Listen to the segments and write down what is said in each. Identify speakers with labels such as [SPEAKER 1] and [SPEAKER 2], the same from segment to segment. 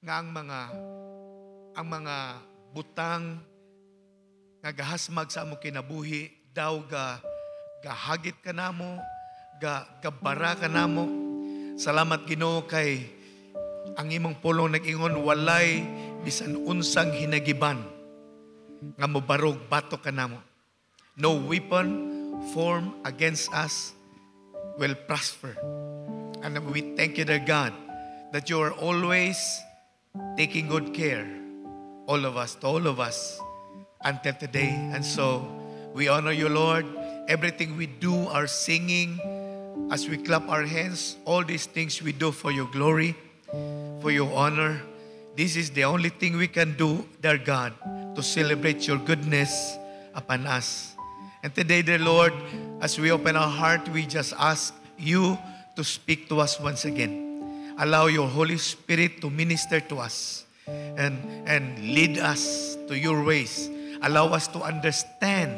[SPEAKER 1] nga ang mga ang mga butang nga gahasmag sa among kinabuhi daw ga gahagit ka namo ga gabara ka namo salamat Ginoo kay ang imong pulong nag-ingon walay bisan unsang hinagiban nga mobarog bato ka namo no weapon form against us will prosper and we thank you dear God that you are always taking good care, all of us, to all of us, until today. And so we honor you, Lord. Everything we do, our singing, as we clap our hands, all these things we do for your glory, for your honor. This is the only thing we can do, dear God, to celebrate your goodness upon us. And today, dear Lord, as we open our heart, we just ask you to speak to us once again allow your Holy Spirit to minister to us and, and lead us to your ways. Allow us to understand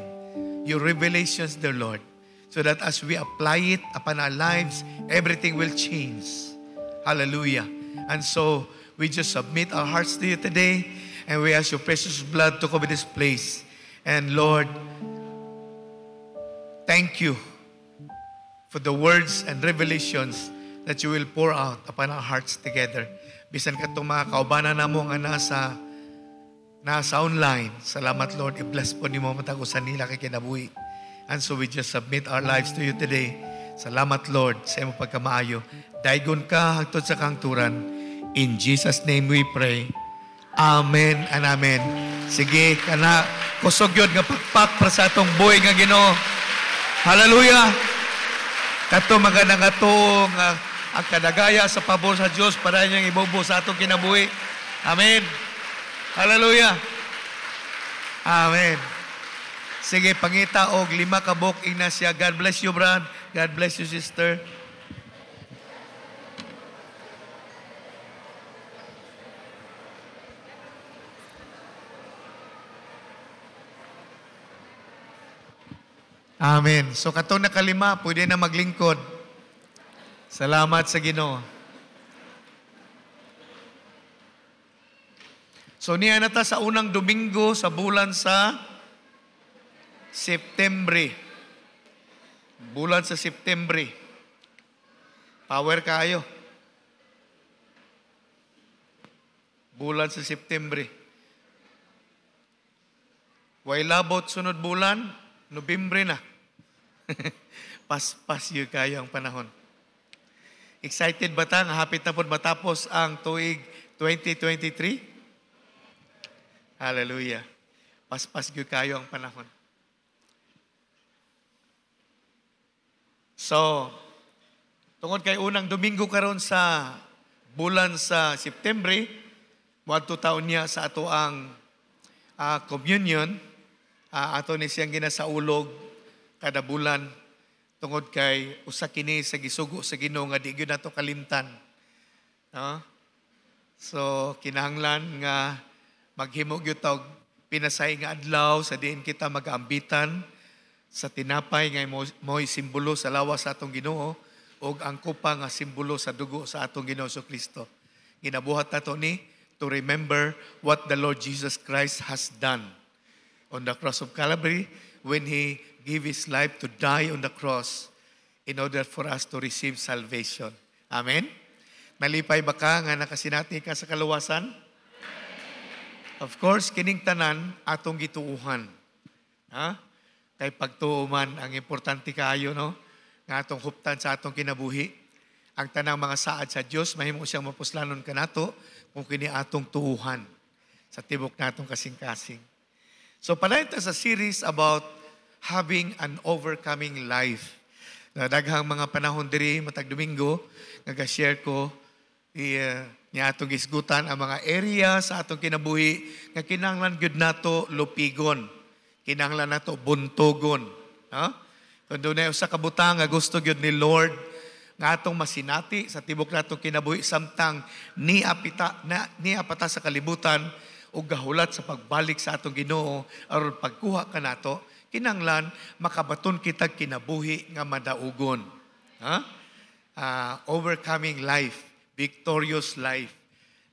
[SPEAKER 1] your revelations, dear Lord, so that as we apply it upon our lives, everything will change. Hallelujah. And so we just submit our hearts to you today and we ask your precious blood to cover this place. And Lord, thank you for the words and revelations that you will pour out upon our hearts together. Bisan ka itong mga kaubanan na mo nga nasa, nasa online. Salamat, Lord. I-bless po ni mo matagusan nila kay kinabuhi. And so we just submit our lives to you today. Salamat, Lord, sa iyong pagkamaayo. Daigon ka hagtod sa kangturan. In Jesus' name we pray. Amen and amen. Sige, kana, kusog yun nga pagpak para sa atong buhay nga ginoo. Hallelujah! Kato magandang nga uh, ang kadagaya sa pabor sa Dios para niyang ibobo sa atong kinabuhi. Amen. Hallelujah. Amen. Sige, pangita og lima ka buhok Ignacia. God bless you, brad. God bless you, sister. Amen. So katong nakalima, pwede na maglingkod. Salamat sa Ginoo. So niya na ta sa unang Domingo sa bulan sa September. Bulan sa September. Power kayo. Bulan sa September. Way labot sunod bulan, Nobyembre na. Paspas -pas yung kaya ang panahon. Excited ba tang? Hapit na po matapos ang tuig 2023? Hallelujah. Paspas gyud kayo ang panahon. So, tungod kay unang Domingo karon sa bulan sa September, muadto taon niya sa ato ang uh, communion, uh, ato ni siyang ginasaulog kada bulan tungod kay usa kini sa gisugo sa Ginoo nga di gyud nato kalimtan. No? So kinahanglan nga maghimo gyud og pinasay nga adlaw sa diin kita magambitan sa tinapay nga mo'y simbolo sa lawas sa atong Ginoo ug ang kupa nga simbolo sa dugo sa atong Ginoo sa Kristo. Ginabuhat nato ni to remember what the Lord Jesus Christ has done on the cross of Calvary when he give His life to die on the cross in order for us to receive salvation. Amen? Malipay ba ka nga nakasinati ka sa kaluwasan? Of course, kining tanan atong gituuhan. Ha? Kay pagtuuman ang importante kaayo no nga atong huptan sa atong kinabuhi. Ang tanang mga saad sa Dios mahimo siyang mapuslanon kanato kung kini atong tuuhan sa tibok natong kasing-kasing. So panayon sa series about having an overcoming life. Na daghang mga panahon diri matag Domingo nagashare ko i uh, eh, niya atong isgutan ang mga area sa atong kinabuhi nga kinanglan gyud nato lupigon. Kinanglan nato buntogon, Ha? Kung doon usa ka butang nga gusto gyud ni Lord nga atong masinati sa tibok nato kinabuhi samtang ni apita na ni apata sa kalibutan o gahulat sa pagbalik sa atong Ginoo aron pagkuha kanato kinanglan makabaton kita kinabuhi nga madaugon. Ha? Uh, overcoming life, victorious life.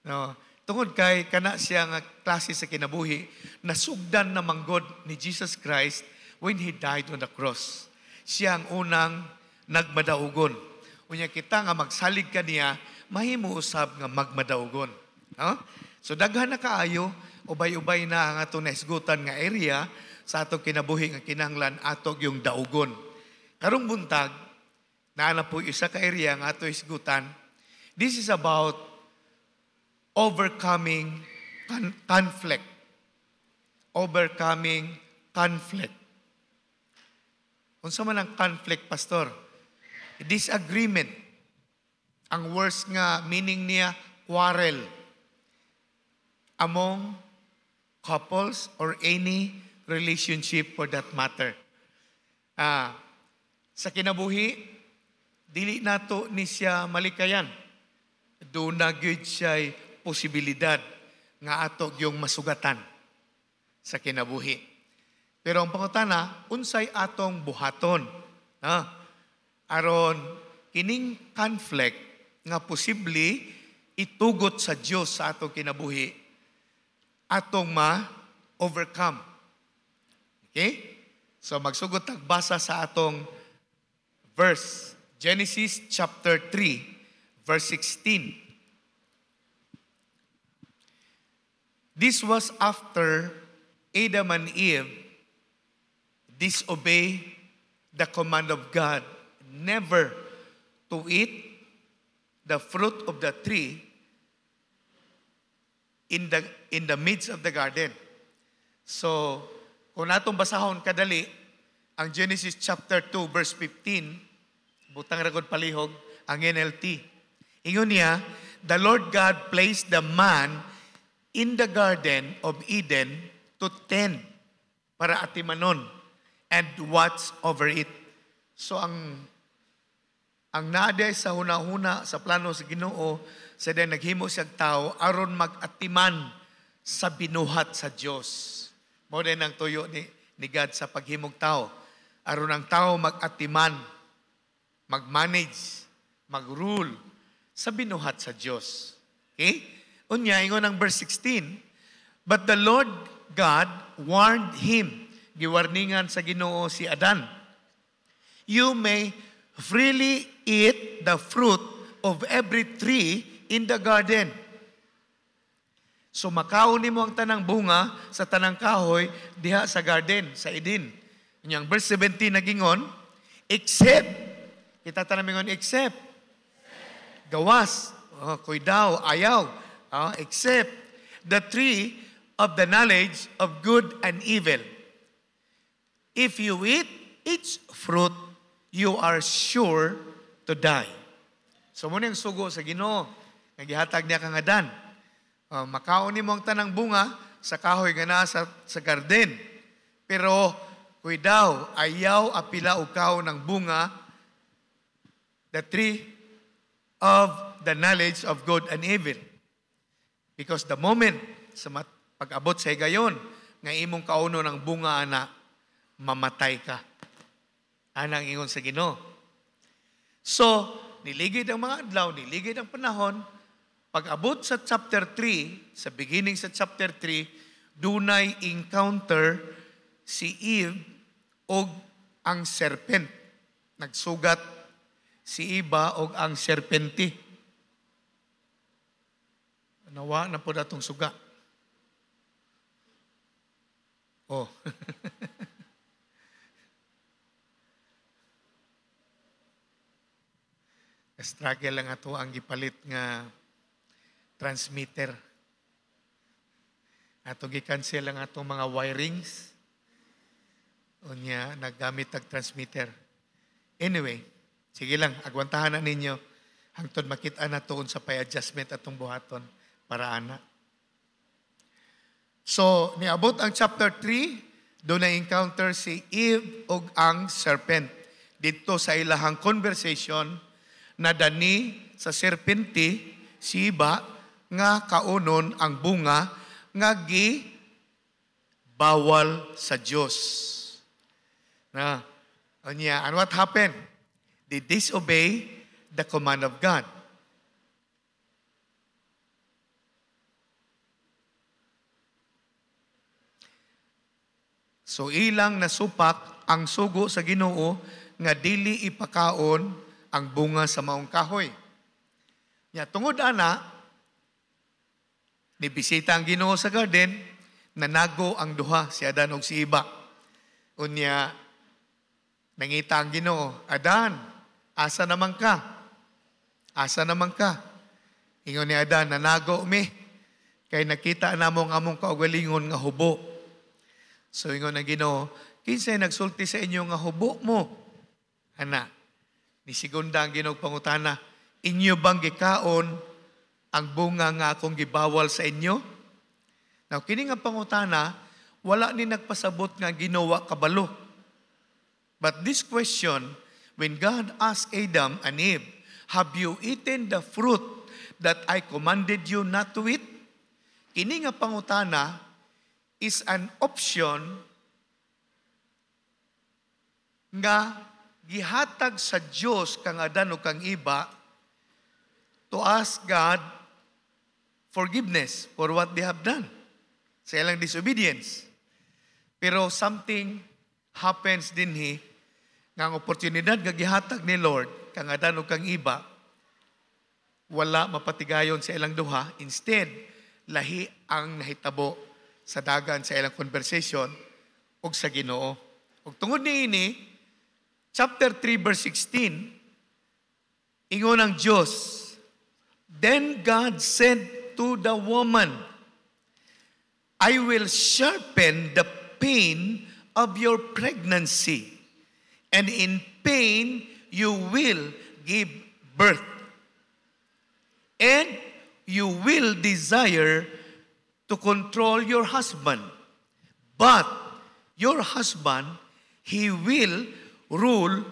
[SPEAKER 1] No? Tungod kay kana siya nga klase sa kinabuhi, nasugdan na manggod ni Jesus Christ when He died on the cross. Siya ang unang nagmadaugon. Unya kita nga magsalig kaniya, mahimo usab nga magmadaugon. Ha? Huh? So daghan na kaayo, ubay-ubay na ang ato naisgutan nga area, sa atong kinabuhi nga kinanglan atog yung daugon. Karong buntag, naana po isa ka area nga ato isgutan. This is about overcoming conflict. Overcoming conflict. Kung sa man ang conflict, Pastor, disagreement. Ang worst nga meaning niya, quarrel among couples or any relationship for that matter. Ah, sa kinabuhi, dili nato ni siya malikayan. Do na gyud siya'y posibilidad nga ato yung masugatan sa kinabuhi. Pero ang pangutana, unsay atong buhaton? Ha? Aron kining conflict nga posible itugot sa Dios sa atong kinabuhi atong ma-overcome Okay? So magsugot tagbasa sa atong verse. Genesis chapter 3, verse 16. This was after Adam and Eve disobey the command of God never to eat the fruit of the tree in the, in the midst of the garden. So, kung natong basahon kadali, ang Genesis chapter 2 verse 15, butang ragod palihog, ang NLT. Ingon niya, the Lord God placed the man in the garden of Eden to tend para atimanon and watch over it. So ang ang naade sa hunahuna sa plano sa Ginoo sa din naghimo siyang tao aron magatiman sa binuhat sa Dios. Mo din ang tuyo ni, ni God sa paghimog tao. Aron ang tao mag-atiman, mag-manage, mag-rule sa binuhat sa Dios. Okay? Unya ingon ang verse 16, but the Lord God warned him. Giwarningan sa Ginoo si Adan. You may freely eat the fruit of every tree in the garden. So makaon nimo ang tanang bunga sa tanang kahoy diha sa garden, sa Eden. Yung verse 17 nagingon, except, kita tanang mingon, except, gawas, oh, kuidaw, ayaw, oh, except the tree of the knowledge of good and evil. If you eat its fruit, you are sure to die. So muna yung sugo sa ginoo, nagihatag niya kang Adan. Uh, makaon mo ang tanang bunga sa kahoy nga naa sa, garden. Pero kuidaw, ayaw apila og kaon ng bunga the tree of the knowledge of good and evil. Because the moment sa pag-abot sa higayon, nga imong kauno ng bunga ana, mamatay ka. Anang ingon sa Ginoo. So, niligid ang mga adlaw, niligid ang panahon, pag abot sa chapter 3, sa beginning sa chapter 3, dunay encounter si Eve og ang serpent. Nagsugat si Iba og ang serpenti. Nawa na po datong suga. Oh. struggle lang ato ang ipalit nga transmitter. Ato gi-cancel ang atong mga wirings. Unya, naggamit ang transmitter. Anyway, sige lang, agwantahan na ninyo hangtod makita na tuon sa pay-adjustment atong buhaton para ana. So, niabot ang chapter 3, doon na-encounter si Eve ug ang serpent. Dito sa ilahang conversation na dani sa serpente, si Iba, nga kaunon ang bunga nga gi bawal sa Dios. Na niya, and what happened? They disobey the command of God. So ilang nasupak ang sugo sa Ginoo nga dili ipakaon ang bunga sa maong kahoy. Ya tungod ana Nibisita ang Ginoo sa garden, nanago ang duha si Adan og si Iba. Unya nangita ang Ginoo, Adan, asa naman ka? Asa naman ka? Ingon ni Adan, nanago mi kay nakita namo ang among kaugalingon nga hubo. So ingon ang Ginoo, kinsay nagsulti sa inyo nga hubo mo? Ana, ni Segunda ang Ginoo pangutana, inyo bang gikaon ang bunga nga akong gibawal sa inyo. Now, kini nga pangutana, wala ni nagpasabot nga ginawa kabalo. But this question, when God asked Adam and Eve, Have you eaten the fruit that I commanded you not to eat? Kini nga pangutana is an option nga gihatag sa Dios kang adan o kang iba to ask God forgiveness for what they have done. Sa ilang disobedience. Pero something happens din he nga ang oportunidad nga gihatag ni Lord kang adan o kang iba wala mapatigayon sa ilang duha instead lahi ang nahitabo sa dagan sa ilang conversation ug sa Ginoo ug tungod niini chapter 3 verse 16 ingon ang Dios then God said to the woman, I will sharpen the pain of your pregnancy, and in pain you will give birth, and you will desire to control your husband. But your husband, he will rule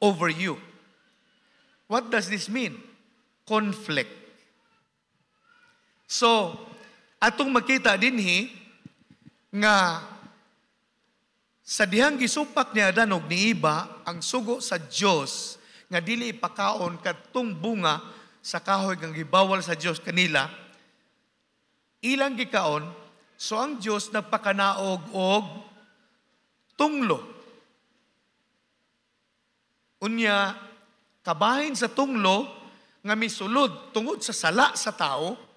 [SPEAKER 1] over you. What does this mean? Conflict. So, atong makita dinhi nga sa dihang gisupak niya danog ni iba ang sugo sa Dios nga dili ipakaon kadtong bunga sa kahoy nga gibawal sa Dios kanila ilang gikaon so ang Dios nagpakanaog og tunglo unya kabahin sa tunglo nga misulod tungod sa sala sa tao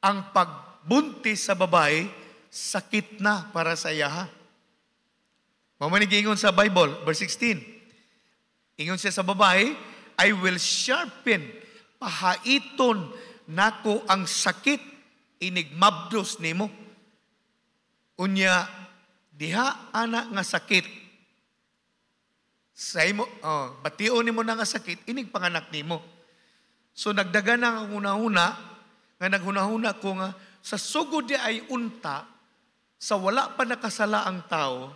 [SPEAKER 1] ang pagbuntis sa babae, sakit na para sa yaha. Mamanigingon sa Bible, verse 16. Ingon siya sa babae, I will sharpen, pahaiton nako ang sakit, inigmabdos nimo. Unya, diha anak nga sakit. Sa imo, oh, batio nimo na nga sakit, inigpanganak nimo. So nagdaga na ang una-una, nga naghunahuna ko nga, sa sugod di ay unta, sa wala pa nakasala ang tao,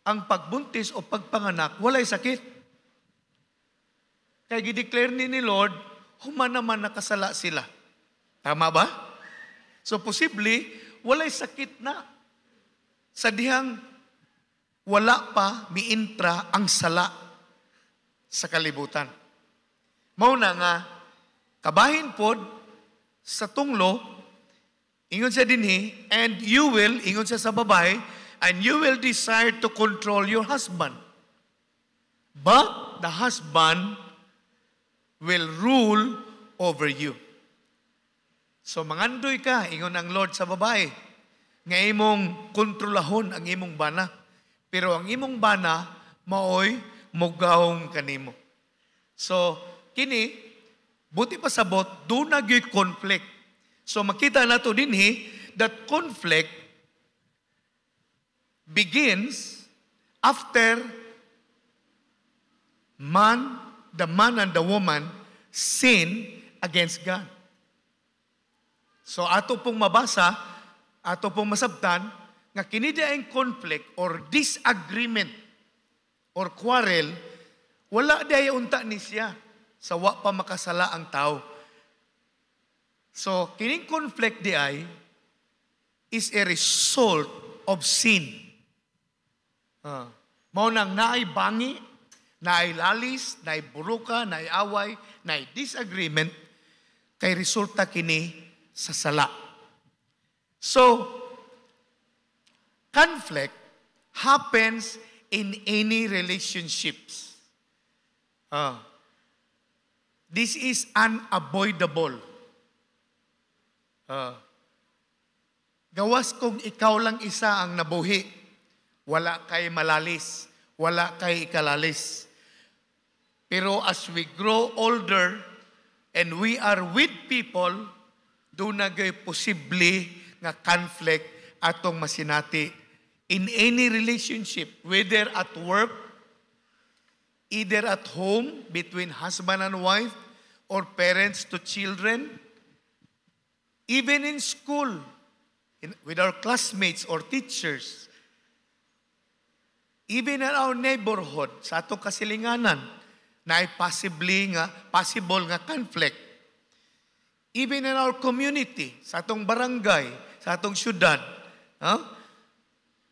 [SPEAKER 1] ang pagbuntis o pagpanganak, walay sakit. Kaya gideclare ni ni Lord, human naman nakasala sila. Tama ba? So posible, walay sakit na. Sa dihang wala pa miintra ang sala sa kalibutan. Mao na nga, kabahin pod sa tunglo, ingon siya dinhi, and you will, ingon siya sa babae, and you will desire to control your husband. But the husband will rule over you. So mangandoy ka, ingon ang Lord sa babae, nga imong kontrolahon ang imong bana. Pero ang imong bana, maoy, mugahong kanimo. So, kini, Buti pa sabot, do na conflict. So makita nato dinhi eh, that conflict begins after man, the man and the woman sin against God. So ato pong mabasa, ato pong masabtan, nga kinida ang conflict or disagreement or quarrel, wala daya unta ni siya sa wa pa makasala ang tao. So, kining conflict di ay is a result of sin. Uh, mao nang naay bangi, naay lalis, naay buruka, naay away, naay disagreement kay resulta kini sa sala. So, conflict happens in any relationships. Uh, This is unavoidable. Uh, gawas kung ikaw lang isa ang nabuhi, wala kay malalis, wala kay ikalalis. Pero as we grow older and we are with people, do na posible nga conflict atong masinati in any relationship, whether at work, either at home between husband and wife or parents to children, even in school in, with our classmates or teachers, even in our neighborhood, sa atong kasilinganan, na ay possibly nga, possible nga conflict. Even in our community, sa atong barangay, sa atong syudad, ha? Huh?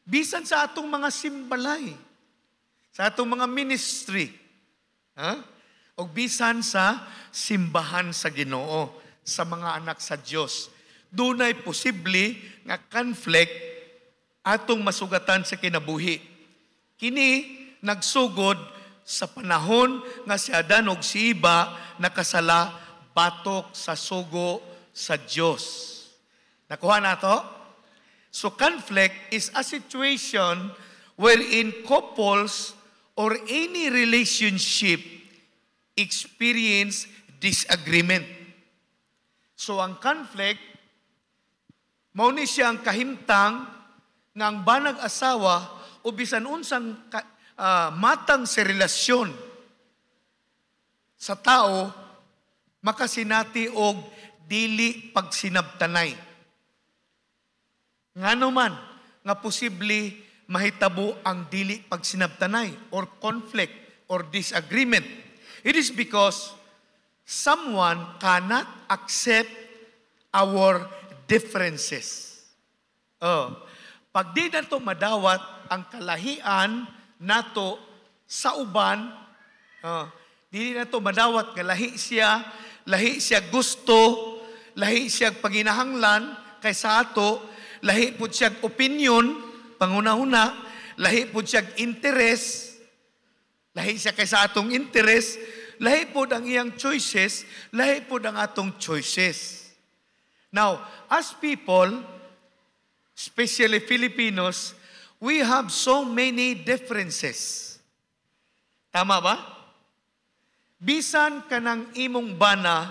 [SPEAKER 1] bisan sa atong mga simbalay, sa atong mga ministry. Ha? O bisan sa simbahan sa Ginoo, sa mga anak sa Dios. Dunay posible nga conflict atong masugatan sa kinabuhi. Kini nagsugod sa panahon nga si Adan ug si Iba nakasala batok sa sugo sa Diyos. Nakuha na to? So conflict is a situation wherein couples or any relationship experience disagreement. So ang conflict, mao siya ang kahimtang nga banag asawa o bisan unsang uh, matang sa relasyon sa tao makasinati og dili pagsinabtanay. Ngano man nga posible mahitabo ang dili pagsinabtanay or conflict or disagreement. It is because someone cannot accept our differences. Oh. Pag di nato madawat ang kalahian nato sa uban, oh, di to madawat nga lahi siya, lahi siya gusto, lahi siya panginahanglan kaysa ato, lahi pud siya opinion, Panguna-una, lahi po siyang interes, lahi siya kay sa atong interes, lahi po ang iyang choices, lahi po ang atong choices. Now, as people, especially Filipinos, we have so many differences. Tama ba? Bisan ka ng imong bana,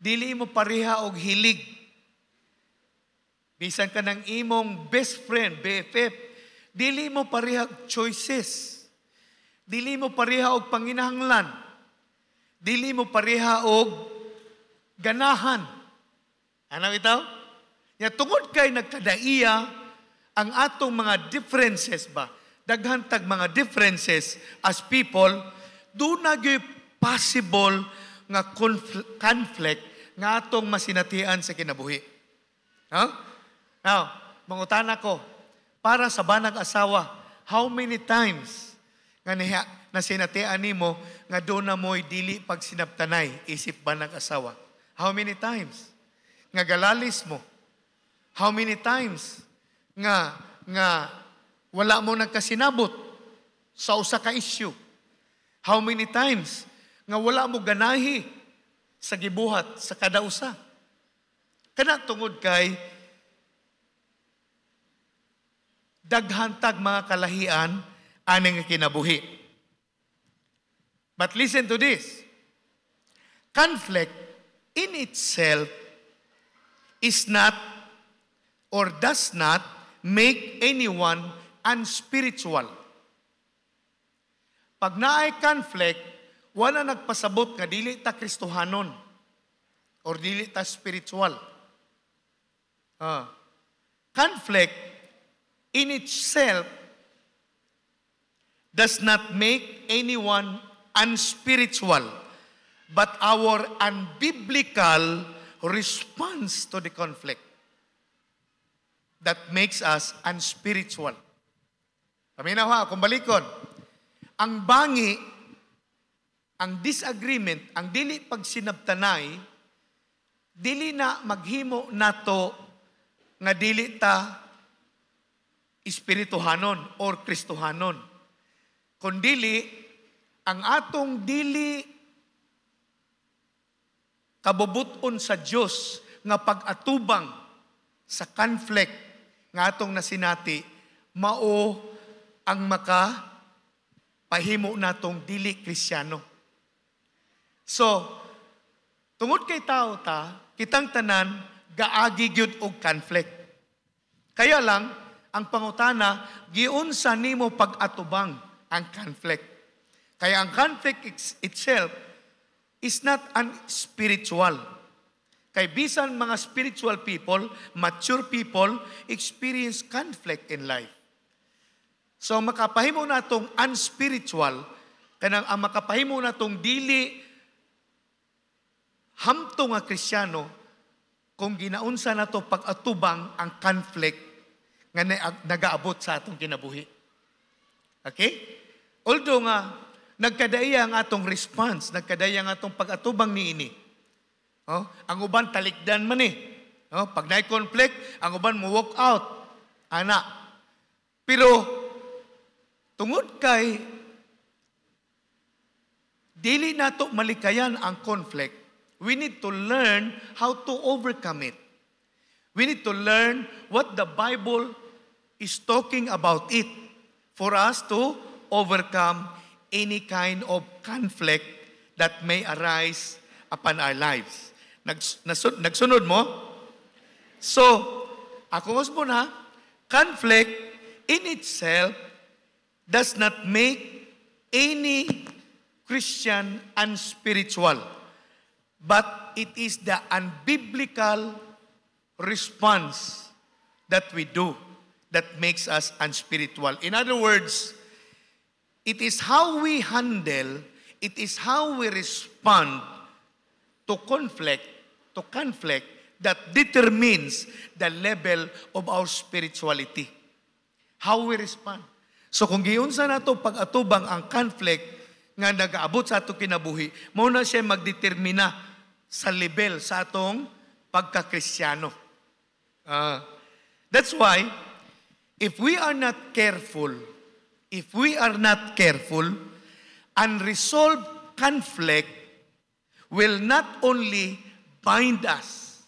[SPEAKER 1] dili mo pareha og hilig Bisan ka ng imong best friend, BFF, dili mo parehag choices. Dili mo pareha og panginahanglan. Dili mo pareha og ganahan. Ano itaw? Ya tungod kay nagkadaiya ang atong mga differences ba? Daghan tag mga differences as people do na possible nga conflict nga atong masinatian sa kinabuhi. Ha? Huh? Now, mangutana ko, para sa banag asawa, how many times nga niya, na sinatian nimo nga do na mo'y dili pag sinaptanay isip banag asawa? How many times? Nga galalis mo? How many times nga nga wala mo nagkasinabot sa usa ka issue? How many times nga wala mo ganahi sa gibuhat sa kada usa? Kana tungod kay daghantag mga kalahian aning kinabuhi. But listen to this. Conflict in itself is not or does not make anyone unspiritual. Pag naay conflict, wala nagpasabot nga dili ta kristohanon or dili ta spiritual. Ah. Conflict in itself does not make anyone unspiritual, but our unbiblical response to the conflict that makes us unspiritual. Paminaw ha, kumbalikon. Ang bangi, ang disagreement, ang dili pagsinabtanay, dili na maghimo nato nga dili ta Espirituhanon or Kristuhanon. Kundili, ang atong dili kabubuton sa Dios nga pag-atubang sa conflict nga atong nasinati mao ang maka pahimo natong dili kristiyano. So, tungod kay tao ta, kitang tanan gaagi gyud og conflict. Kaya lang ang pangutana, giunsa nimo pag-atubang ang conflict. Kaya ang conflict itself is not an spiritual. Kay bisan mga spiritual people, mature people, experience conflict in life. So makapahimo na itong unspiritual, kanang ang makapahimo na itong dili hamtong nga Kristiyano kung ginaunsa na to pag-atubang ang conflict nga ah, nagaabot sa atong kinabuhi. Okay? Although nga, nagkadaya ang atong response, nagkadaya ang atong pag-atubang niini. Oh, ang uban talikdan man eh. Oh, pag naay conflict, ang uban mo walk out. Ana. Pero tungod kay dili nato malikayan ang conflict, we need to learn how to overcome it. We need to learn what the Bible is talking about it for us to overcome any kind of conflict that may arise upon our lives. nagsunod mo? So, ako mo na, conflict in itself does not make any Christian unspiritual, but it is the unbiblical response that we do that makes us unspiritual. In other words, it is how we handle, it is how we respond to conflict, to conflict that determines the level of our spirituality. How we respond. So kung giunsa na to pag-atubang ang conflict nga nagaabot sa ato kinabuhi, mao na siya magdetermina sa level sa atong pagka-Kristiyano. Uh, that's why If we are not careful, if we are not careful, unresolved conflict will not only bind us.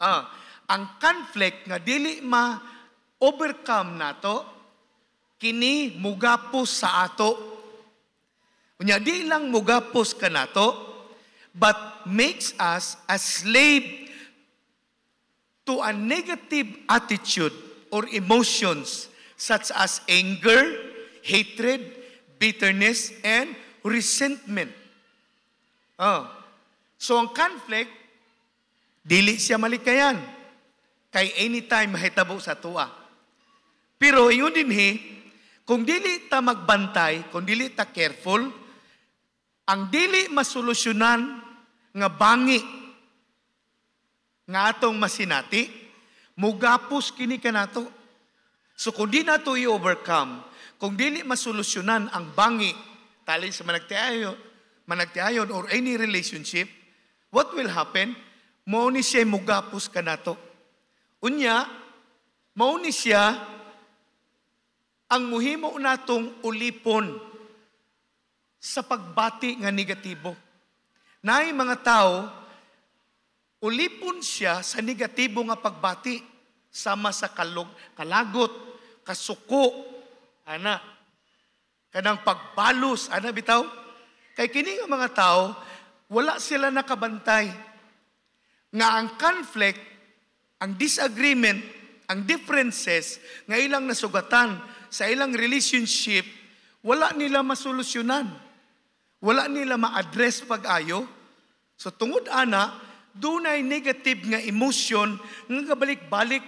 [SPEAKER 1] Ah, ang conflict nga dili ma overcome nato kini mugapos sa ato. Unya di lang mugapos ka nato but makes us a slave to a negative attitude or emotions such as anger, hatred, bitterness, and resentment. Oh. So ang conflict, dili siya malikayan. Kay anytime mahitabo sa tuwa. Pero yun din he, kung dili ta magbantay, kung dili ta careful, ang dili masolusyonan nga bangi nga atong masinati, Mugapos kini kanato. So kung di nato i-overcome, kung di masolusyonan ang bangi, tali sa managtiayon, managtiayon or any relationship, what will happen? Mao ni siya mugapos kanato. Unya, mao siya ang muhimo natong ulipon sa pagbati nga negatibo. Nay mga tao, ulipon siya sa negatibo nga pagbati sama sa kalog, kalagot, kasuko, ana. Kanang pagbalos, ana bitaw. Kay kini nga mga tao, wala sila nakabantay nga ang conflict, ang disagreement, ang differences nga ilang nasugatan sa ilang relationship, wala nila masolusyonan. Wala nila ma-address pag-ayo. So tungod ana, dunay negative nga emotion nga balik balik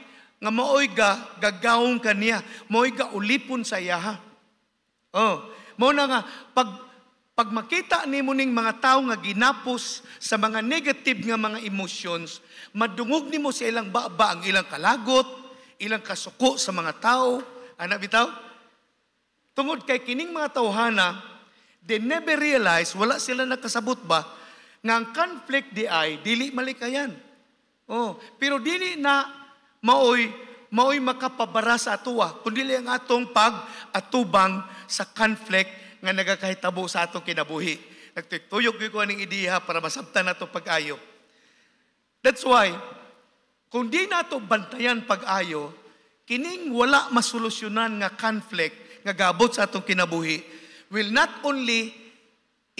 [SPEAKER 1] nga maoy ga gagawon kaniya, maoy ga ulipon sa iya. Oh, mao na nga pag pag makita nimo ning mga tawo nga ginapos sa mga negative nga mga emotions, madungog nimo sa ilang baba ang ilang kalagot, ilang kasuko sa mga tao, ana bitaw. Tungod kay kining mga tawhana, they never realize wala sila nakasabot ba nga ang conflict di ay dili malikayan. Oh, pero dili na maoy maoy makapabara sa atoa kundi ang atong pag-atubang sa conflict nga nagakahitabo sa atong kinabuhi. Nagtuyog gyud ko aning ideya para masabtan nato pag-ayo. That's why kung di nato bantayan pag-ayo, kining wala masolusyonan nga conflict nga gabot sa atong kinabuhi will not only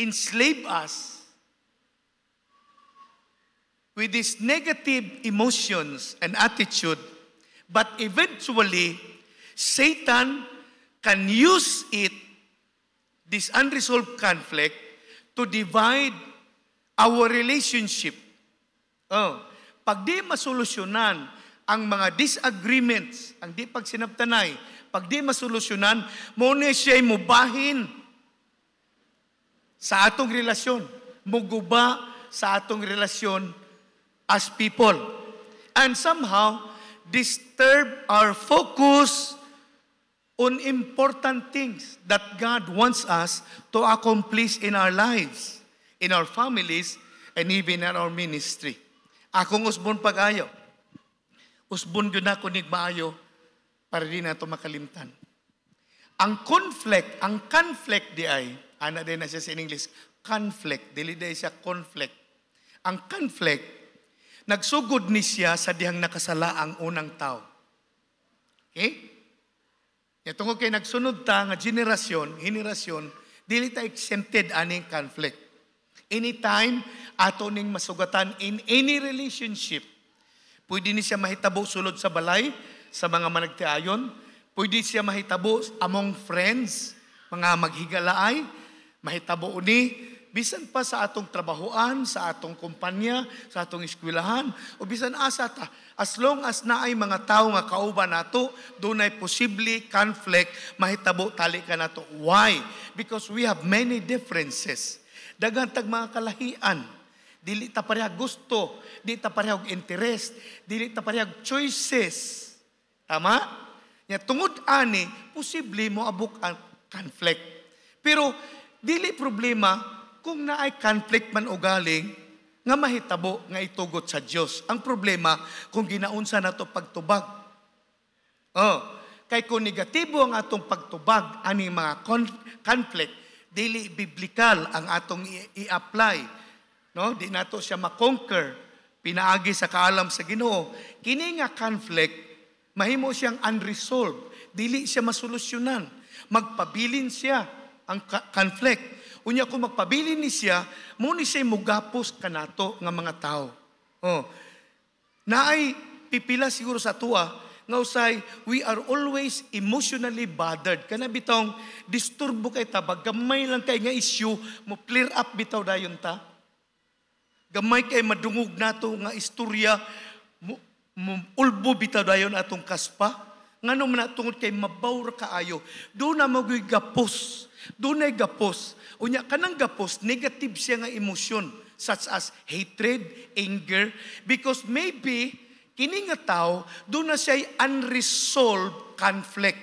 [SPEAKER 1] enslave us with these negative emotions and attitude, but eventually, Satan can use it, this unresolved conflict, to divide our relationship. Oh, pag di masolusyonan ang mga disagreements, ang di pagsinaptanay, pag di masolusyonan, muna siya'y mubahin sa atong relasyon. Muguba sa atong relasyon as people. And somehow, disturb our focus on important things that God wants us to accomplish in our lives, in our families, and even in our ministry. Akong usbon pag-ayo. Usbon yun ako nigmaayo para di na ito makalimtan. Ang conflict, ang conflict di ay, ana din na siya sa English, conflict, dili di siya conflict. Ang conflict, Nagsugod ni siya sa dihang nakasala ang unang tao. Okay? Ya tungod kay nagsunod ta nga generasyon, henerasyon, dili ta exempted ani conflict. Anytime ato ning masugatan in any relationship, pwede ni siya mahitabo sulod sa balay sa mga managtiayon, pwede siya mahitabo among friends, mga maghigalaay, mahitabo ni bisan pa sa atong trabahoan, sa atong kumpanya, sa atong eskwelahan, o bisan asa ta. As long as naay mga tao nga kauban nato, dunay posible conflict, mahitabo tali ka nato. Why? Because we have many differences. Daghan tag mga kalahian. Dili ta pareha gusto, dili ta pareha interest, dili ta pareha choices. Tama? Nya tungod ani posible mo abuk ang conflict. Pero dili problema kung naay conflict man o galing, nga mahitabo nga itugot sa Dios. Ang problema kung ginaunsa nato pagtubag. Oh, kay kung negatibo ang atong pagtubag ani mga conflict, dili biblikal ang atong i-apply. No, di nato siya ma-conquer pinaagi sa kaalam sa Ginoo. Kini nga conflict mahimo siyang unresolved, dili siya masolusyonan. Magpabilin siya ang conflict Unya ko magpabilin ni siya, muni siya mugapos kanato nga mga tao. Oh. Naay pipila siguro sa tua nga usay we are always emotionally bothered kana bitong disturbo kay ta bag gamay lang kay nga issue mo clear up bitaw dayon ta gamay kay madungog nato nga istorya mo, mo ulbo bitaw dayon atong kaspa nga nung natungod kay mabawra kaayo, doon na magoy gapos. Doon na gapos. Unya, kanang gapos, negative siya nga emosyon such as hatred, anger, because maybe kini nga tao, doon na siya unresolved conflict.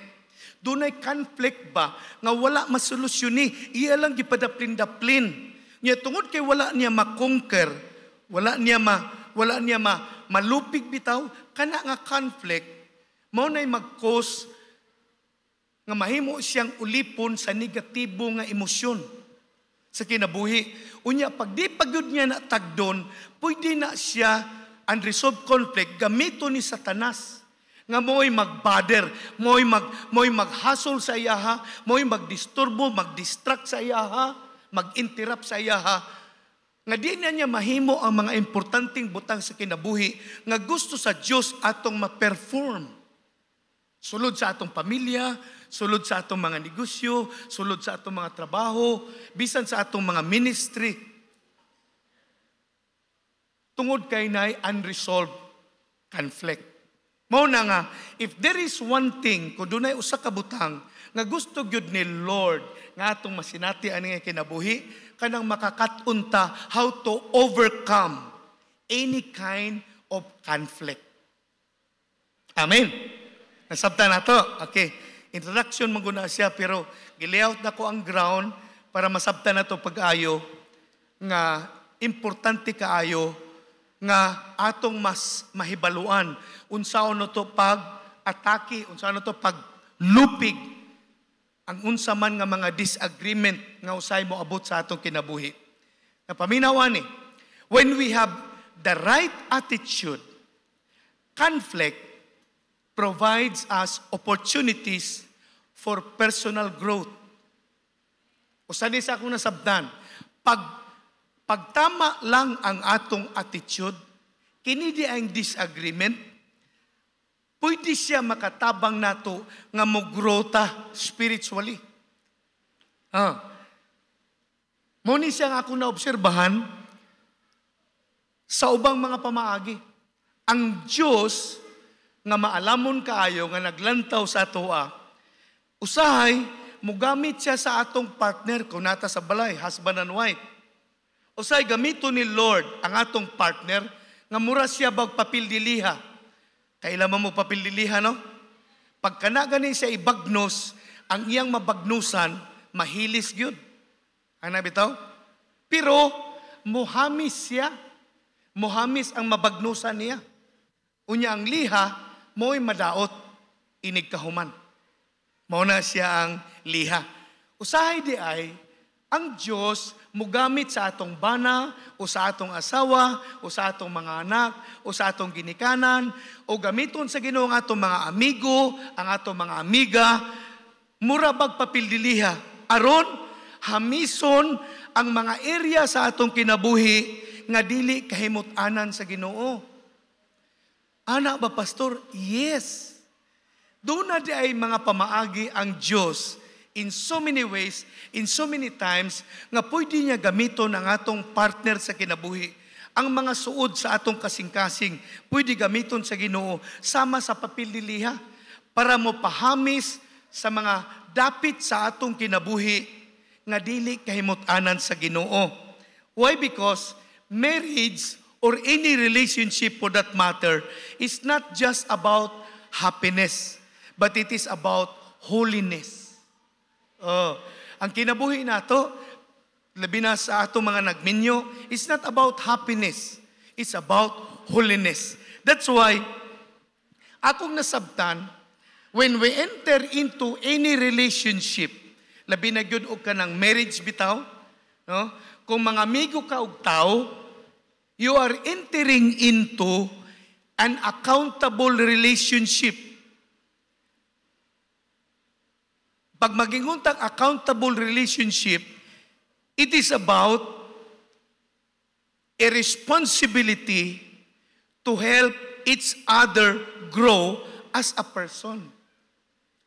[SPEAKER 1] Dunay conflict ba nga wala masolusyon Iya lang gipadaplin-daplin. Nga tungod kay wala niya makonquer, wala niya ma wala niya ma malupig bitaw kana nga conflict mao nay mag nga mahimo siyang ulipon sa negatibo nga emosyon sa kinabuhi. Unya, pag di pagod niya na tagdon, pwede na siya unresolved conflict gamito ni satanas nga mo'y magbader, mo'y mag, mo'y maghasol sa iyaha, mo'y magdisturbo, magdistract sa iyaha, mag-interrupt sa iyaha, nga di na niya mahimo ang mga importanteng butang sa kinabuhi, nga gusto sa Dios atong ma-perform. Sulod sa atong pamilya, sulod sa atong mga negosyo, sulod sa atong mga trabaho, bisan sa atong mga ministry. Tungod kay nay unresolved conflict. Mao na nga, if there is one thing, kung dunay usa ka butang nga gusto gyud ni Lord nga atong masinati ani nga kinabuhi, kanang makakatunta how to overcome any kind of conflict. Amen. Nasabta na to. Okay. Introduction mo na siya, pero gilayout na ko ang ground para masabta na to pag-ayo nga importante kaayo nga atong mas mahibaluan unsaon no to pag atake unsaon no to pag lupig ang unsa man nga mga disagreement nga usay mo abot sa atong kinabuhi napaminawan ani eh. when we have the right attitude conflict provides us opportunities for personal growth. O sa akong nasabdan, pag pagtama lang ang atong attitude, kini di ang disagreement, pwede siya makatabang nato nga mugrota spiritually. Ah. Mo ni siya nga ako naobserbahan sa ubang mga pamaagi. Ang Diyos nga maalamon kaayo nga naglantaw sa atoa. Ah. Usahay, mugamit siya sa atong partner kung nata sa balay, husband and wife. Usahay, gamito ni Lord ang atong partner nga mura siya bag papildiliha. Kailaman mo papildiliha, no? Pagka gani siya ibagnos, ang iyang mabagnusan, mahilis gyud. Ang bitaw? Pero, muhamis siya. Muhamis ang mabagnusan niya. Unya ang liha, mo'y madaot, inig kahuman. Mauna siya ang liha. Usahay di ay, ang Diyos mugamit sa atong bana, o sa atong asawa, o sa atong mga anak, o sa atong ginikanan, o gamiton sa Ginoo ang atong mga amigo, ang atong mga amiga, mura bagpapildiliha. Aron, hamison ang mga area sa atong kinabuhi nga dili kahimutanan sa Ginoo. Ana ba, Pastor? Yes. Doon na di ay mga pamaagi ang Diyos in so many ways, in so many times, nga pwede niya gamiton ang atong partner sa kinabuhi. Ang mga suod sa atong kasing-kasing, pwede gamiton sa ginoo sama sa papililiha para mo pahamis sa mga dapit sa atong kinabuhi nga dili kahimot sa ginoo. Why? Because marriage or any relationship for that matter is not just about happiness, but it is about holiness. Oh, ang kinabuhi nato, labi na sa ato mga nagminyo, is not about happiness, it's about holiness. That's why, akong nasabtan, when we enter into any relationship, labi na gyud og kanang marriage bitaw, no? Kung mga amigo ka og tao, you are entering into an accountable relationship. Pag maging huntang accountable relationship, it is about a responsibility to help each other grow as a person.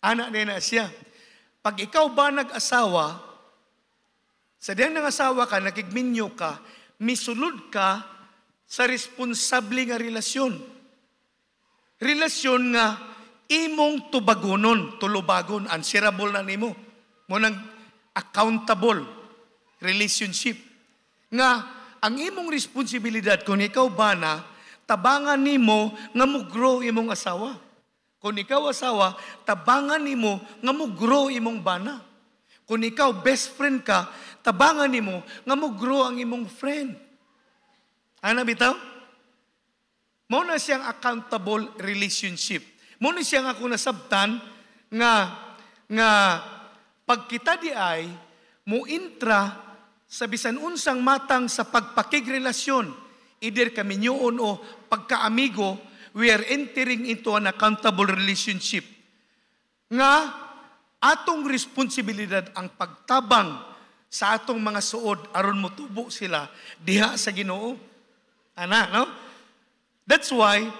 [SPEAKER 1] Ana nena siya. Pag ikaw ba nag-asawa, sa diyang ng asawa ka, nakigminyo ka, misulod ka sa responsable nga relasyon. Relasyon nga imong tubagunon, tulubagon, answerable na nimo. Mo nang accountable relationship. Nga ang imong responsibilidad kung ikaw ba na tabangan nimo nga mo grow imong asawa. Kung ikaw asawa, tabangan nimo nga mo grow imong bana. Kung ikaw best friend ka, tabangan nimo nga mo grow ang imong friend. Ano bitaw? Muna siyang accountable relationship. Muna siyang ako nasabtan nga nga pagkita di ay mo intra sa bisan unsang matang sa pagpakigrelasyon either kami nyoon o pagkaamigo we are entering into an accountable relationship nga atong responsibilidad ang pagtabang sa atong mga suod aron motubo sila diha sa Ginoo Ana, no? That's why,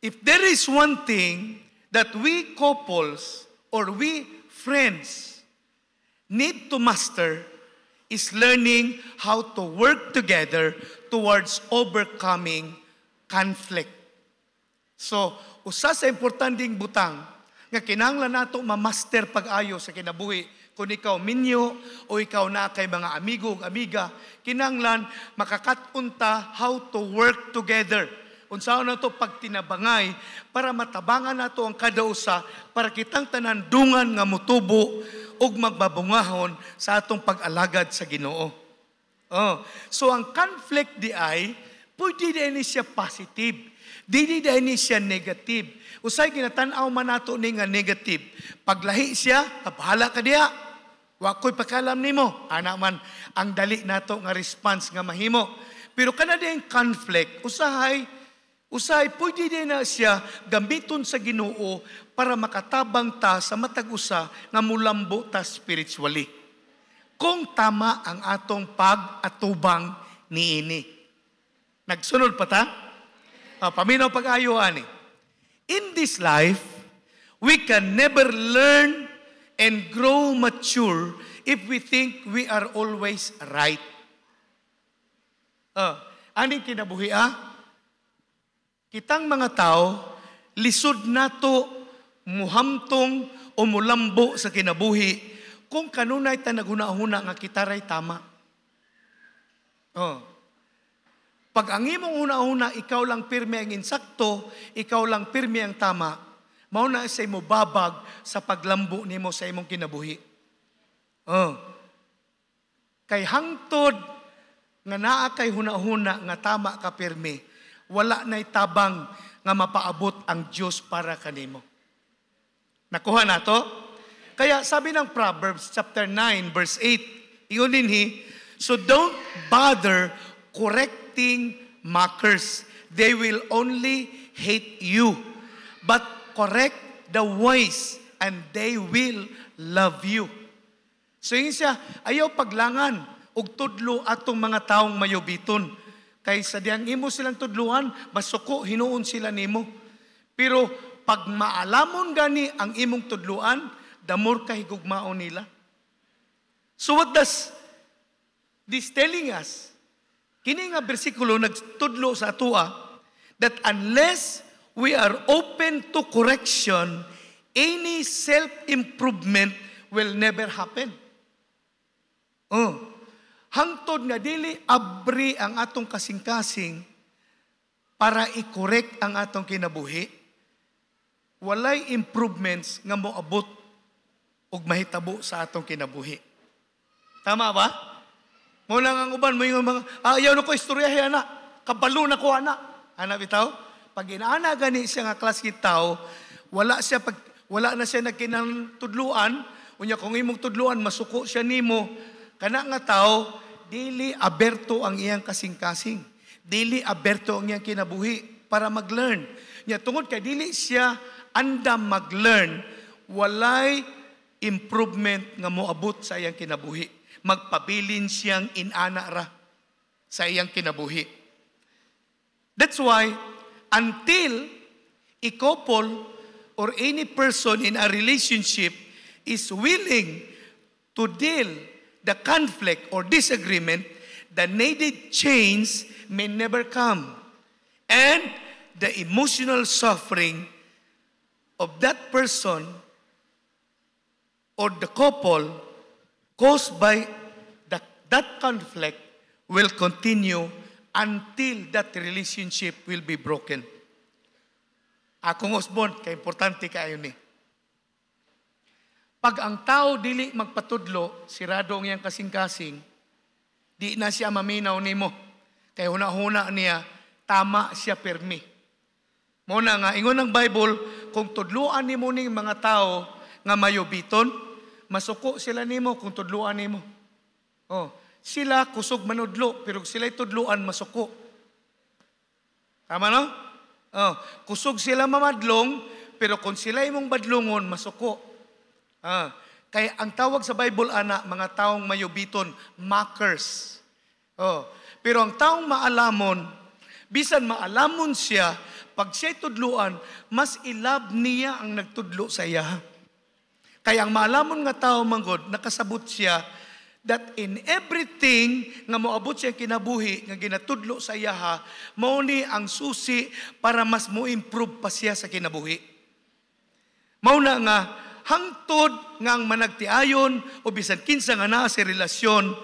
[SPEAKER 1] if there is one thing that we couples or we friends need to master, is learning how to work together towards overcoming conflict. So, usa sa importanteng butang nga kinahanglan nato ma-master pag-ayo sa kinabuhi kung ikaw minyo o ikaw na kay mga amigo o amiga, kinanglan makakatunta how to work together. Unsaon na to pagtinabangay para matabangan nato ang kadausa para kitang tanan dungan nga mutubo ug magbabungahon sa atong pag-alagad sa Ginoo. Oh. So ang conflict di ay pwede di ni siya positive. Dili di ni siya negative. Usay ginatan-aw man nato ni nga negative. Paglahi siya, tabahala ka diya. Wa ko'y pakalam nimo. Anak man ang dali nato nga response nga mahimo. Pero kana ding conflict, usahay usahay pwede din na siya gamiton sa Ginoo para makatabang ta sa matag usa nga mulambo ta spiritually. Kung tama ang atong pag-atubang niini. Nagsunod pa ta? Uh, paminaw pag-ayo ani. In this life, we can never learn and grow mature if we think we are always right. Uh, aning kinabuhi ah? Kitang mga tao, lisod nato muhamtong o mulambo sa kinabuhi kung kanunay ta naghunahuna nga kitaray tama. Oh. Pag ang imong una-una, ikaw lang pirme ang insakto, ikaw lang pirme ang tama, mao na sa imo babag sa paglambo nimo sa imong kinabuhi. Oh. Kay hangtod nga naa kay hunahuna nga tama ka pirmi, wala nay tabang nga mapaabot ang Dios para kanimo. Nakuha na to? Kaya sabi ng Proverbs chapter 9 verse 8, iyon dinhi, so don't bother correcting mockers. They will only hate you. But correct the ways and they will love you. So yun siya, ayaw paglangan ug tudlo atong mga taong mayobiton. Kaysa diyang imo silang tudluan, masuko hinuon sila nimo. Pero pag maalamon gani ang imong tudluan, the ka higugmao nila. So what does this telling us? Kini nga bersikulo nagtudlo sa atua that unless we are open to correction, any self-improvement will never happen. Oh. Hangtod nga dili abri ang atong kasing-kasing para i-correct ang atong kinabuhi, walay improvements nga moabot og mahitabo sa atong kinabuhi. Tama ba? Mo lang ang uban mo yung mga ah, ayaw na ko istorya ana, kabalo na ko ana. Ana bitaw? pag inaana gani siya nga klas tao, wala siya pag, wala na siya nagkinang tudluan, unya kung imong tudluan masuko siya nimo kana nga tao dili aberto ang iyang kasing-kasing. Dili aberto ang iyang kinabuhi para mag-learn. Nya tungod kay dili siya anda mag-learn, walay improvement nga moabot sa iyang kinabuhi. Magpabilin siyang inana ra sa iyang kinabuhi. That's why until a couple or any person in a relationship is willing to deal the conflict or disagreement, the needed change may never come. And the emotional suffering of that person or the couple caused by the, that conflict will continue until that relationship will be broken. Akong usbon, kay importante kayo ni. Pag ang tao dili magpatudlo, sirado ang iyang kasing-kasing, di na siya maminaw nimo. Kay huna-huna niya, tama siya permi. Muna nga, ingon ng Bible, kung tudluan nimo ning mga tao nga mayobiton, masuko sila nimo kung tudluan nimo. Oh, sila kusog manudlo, pero sila tudluan masuko. Tama no? Oh, kusog sila mamadlong, pero kung sila imong badlungon, masuko. Ah, kaya ang tawag sa Bible, ana, mga taong mayubiton, mockers. Oh, pero ang taong maalamon, bisan maalamon siya, pag siya tudluan, mas ilab niya ang nagtudlo sa iya. Kaya ang maalamon nga tao, manggod, nakasabot siya that in everything nga moabot siyang kinabuhi nga ginatudlo sa iyaha mao ni ang susi para mas mo improve pa siya sa kinabuhi mao na nga hangtod nga ang managtiayon o bisan kinsa nga naa si relasyon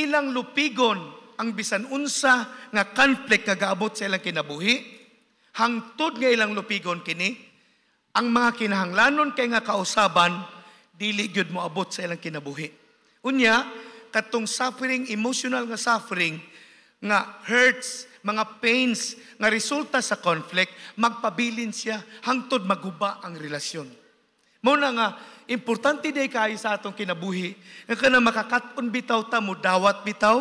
[SPEAKER 1] ilang lupigon ang bisan unsa nga conflict nga gaabot sa ilang kinabuhi hangtod nga ilang lupigon kini ang mga kinahanglanon kay nga kausaban dili gyud mo abot sa ilang kinabuhi. Unya, katong suffering, emotional nga suffering, nga hurts, mga pains nga resulta sa conflict, magpabilin siya hangtod maguba ang relasyon. Muna nga importante day kayo sa atong kinabuhi nga kana makakaton bitaw ta mo dawat bitaw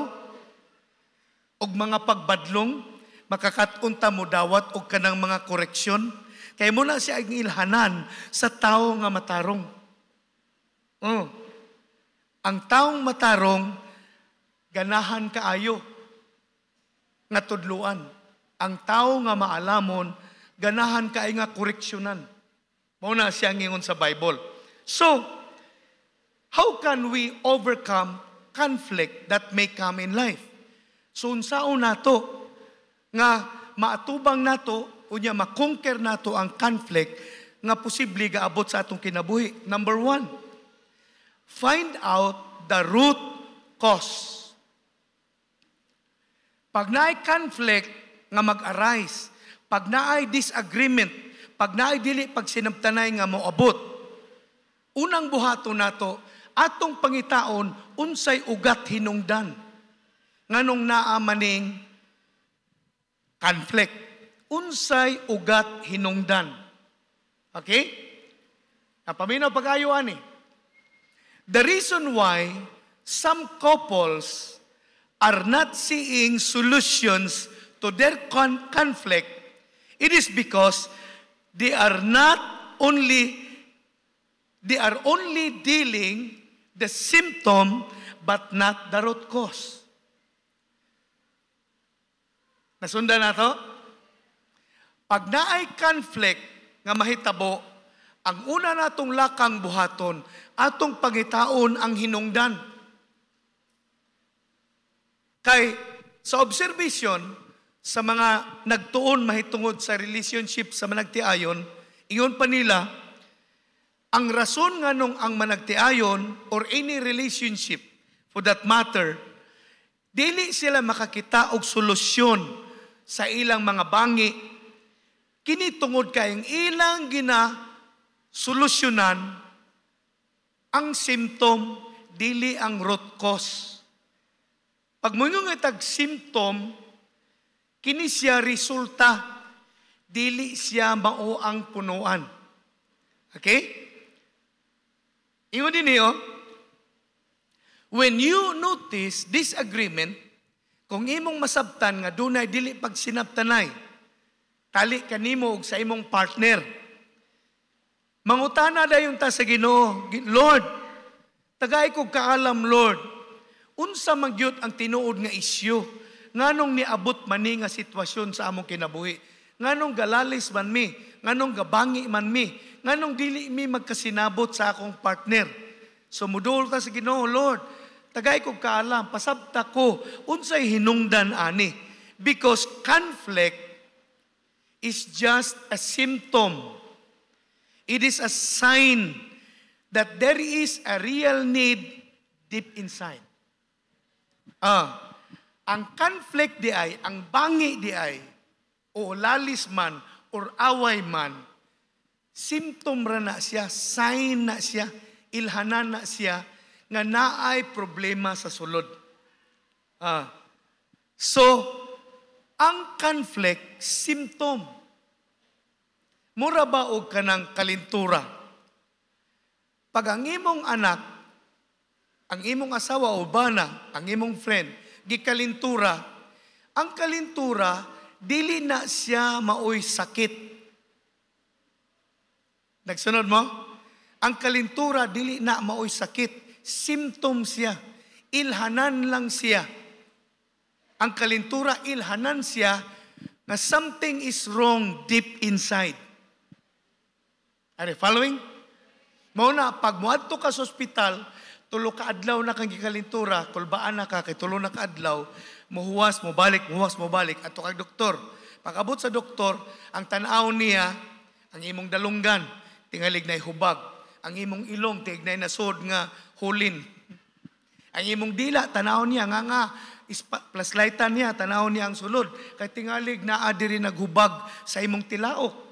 [SPEAKER 1] og mga pagbadlong makakaton ta mo dawat og kanang mga koreksyon kay muna siya ang ilhanan sa tawo nga matarong. Oh. Ang taong matarong, ganahan kaayo nga tudluan. Ang tao nga maalamon, ganahan kaay nga koreksyonan. Mao na siya ngingon sa Bible. So, how can we overcome conflict that may come in life? So, unsaon nato nga maatubang nato unya makonquer nato ang conflict nga posible gaabot sa atong kinabuhi. Number one, Find out the root cause. Pag naay conflict nga mag-arise, pag naay disagreement, pag naay dili pag sinamtanay nga moabot, unang buhaton nato atong pangitaon unsay ugat hinungdan nganong naa maning conflict unsay ugat hinungdan okay napaminaw pagayo ani eh. The reason why some couples are not seeing solutions to their con conflict, it is because they are not only they are only dealing the symptom but not the root cause. Nasundan na to? Pag naay conflict nga mahitabo, ang una natong lakang buhaton, atong pangitaon ang hinungdan. Kay sa observation, sa mga nagtuon mahitungod sa relationship sa managtiayon, iyon pa nila, ang rason nga nung ang managtiayon or any relationship for that matter, dili sila makakita og solusyon sa ilang mga bangi. Kini tungod kay ang ilang gina solusyonan ang symptom, dili ang root cause. Pag mo nga itag symptom, kini siya resulta, dili siya mao ang punuan. Okay? Ingon din niyo, when you notice disagreement, kung imong masabtan nga dunay dili pag sinabtanay, tali kanimo og sa imong partner, Mangutana dayon ta sa Ginoo, Lord, tagay ko kaalam, Lord, unsa magyot ang tinuod nga isyu nganong niabot man ni nga sitwasyon sa among kinabuhi nganong galalis man mi nganong gabangi man mi nganong dili mi magkasinabot sa akong partner sumudol ta sa Ginoo Lord tagay ko kaalam pasabta ko unsay hinungdan ani because conflict is just a symptom It is a sign that there is a real need deep inside. Ah, ang conflict di ay, ang bangi di ay, o lalis man, or away man, symptom ra na siya, sign na siya, ilhanan na siya, nga naay problema sa sulod. Ah, so, ang conflict, symptom mura ba og kanang kalintura? Pag ang imong anak, ang imong asawa o bana, ang imong friend, gikalintura, ang kalintura, dili na siya maoy sakit. Nagsunod mo? Ang kalintura, dili na maoy sakit. Symptom siya. Ilhanan lang siya. Ang kalintura, ilhanan siya na something is wrong deep inside. Are you following? Mao na, pag muadto ka sa ospital, tulo ka adlaw na kang gikalintura, kulbaan na ka, kay tulo na ka adlaw, muhuwas, balik, muhuwas, mubalik, ato kag doktor. Pagabot sa doktor, ang tanaw niya, ang imong dalunggan, tingalig na hubag. Ang imong ilong, tingnay na sod nga hulin. Ang imong dila, tanaw niya, nga nga, plus lightan niya, tanaw niya ang sulod. Kay tingalig na adiri naghubag sa imong tilaok.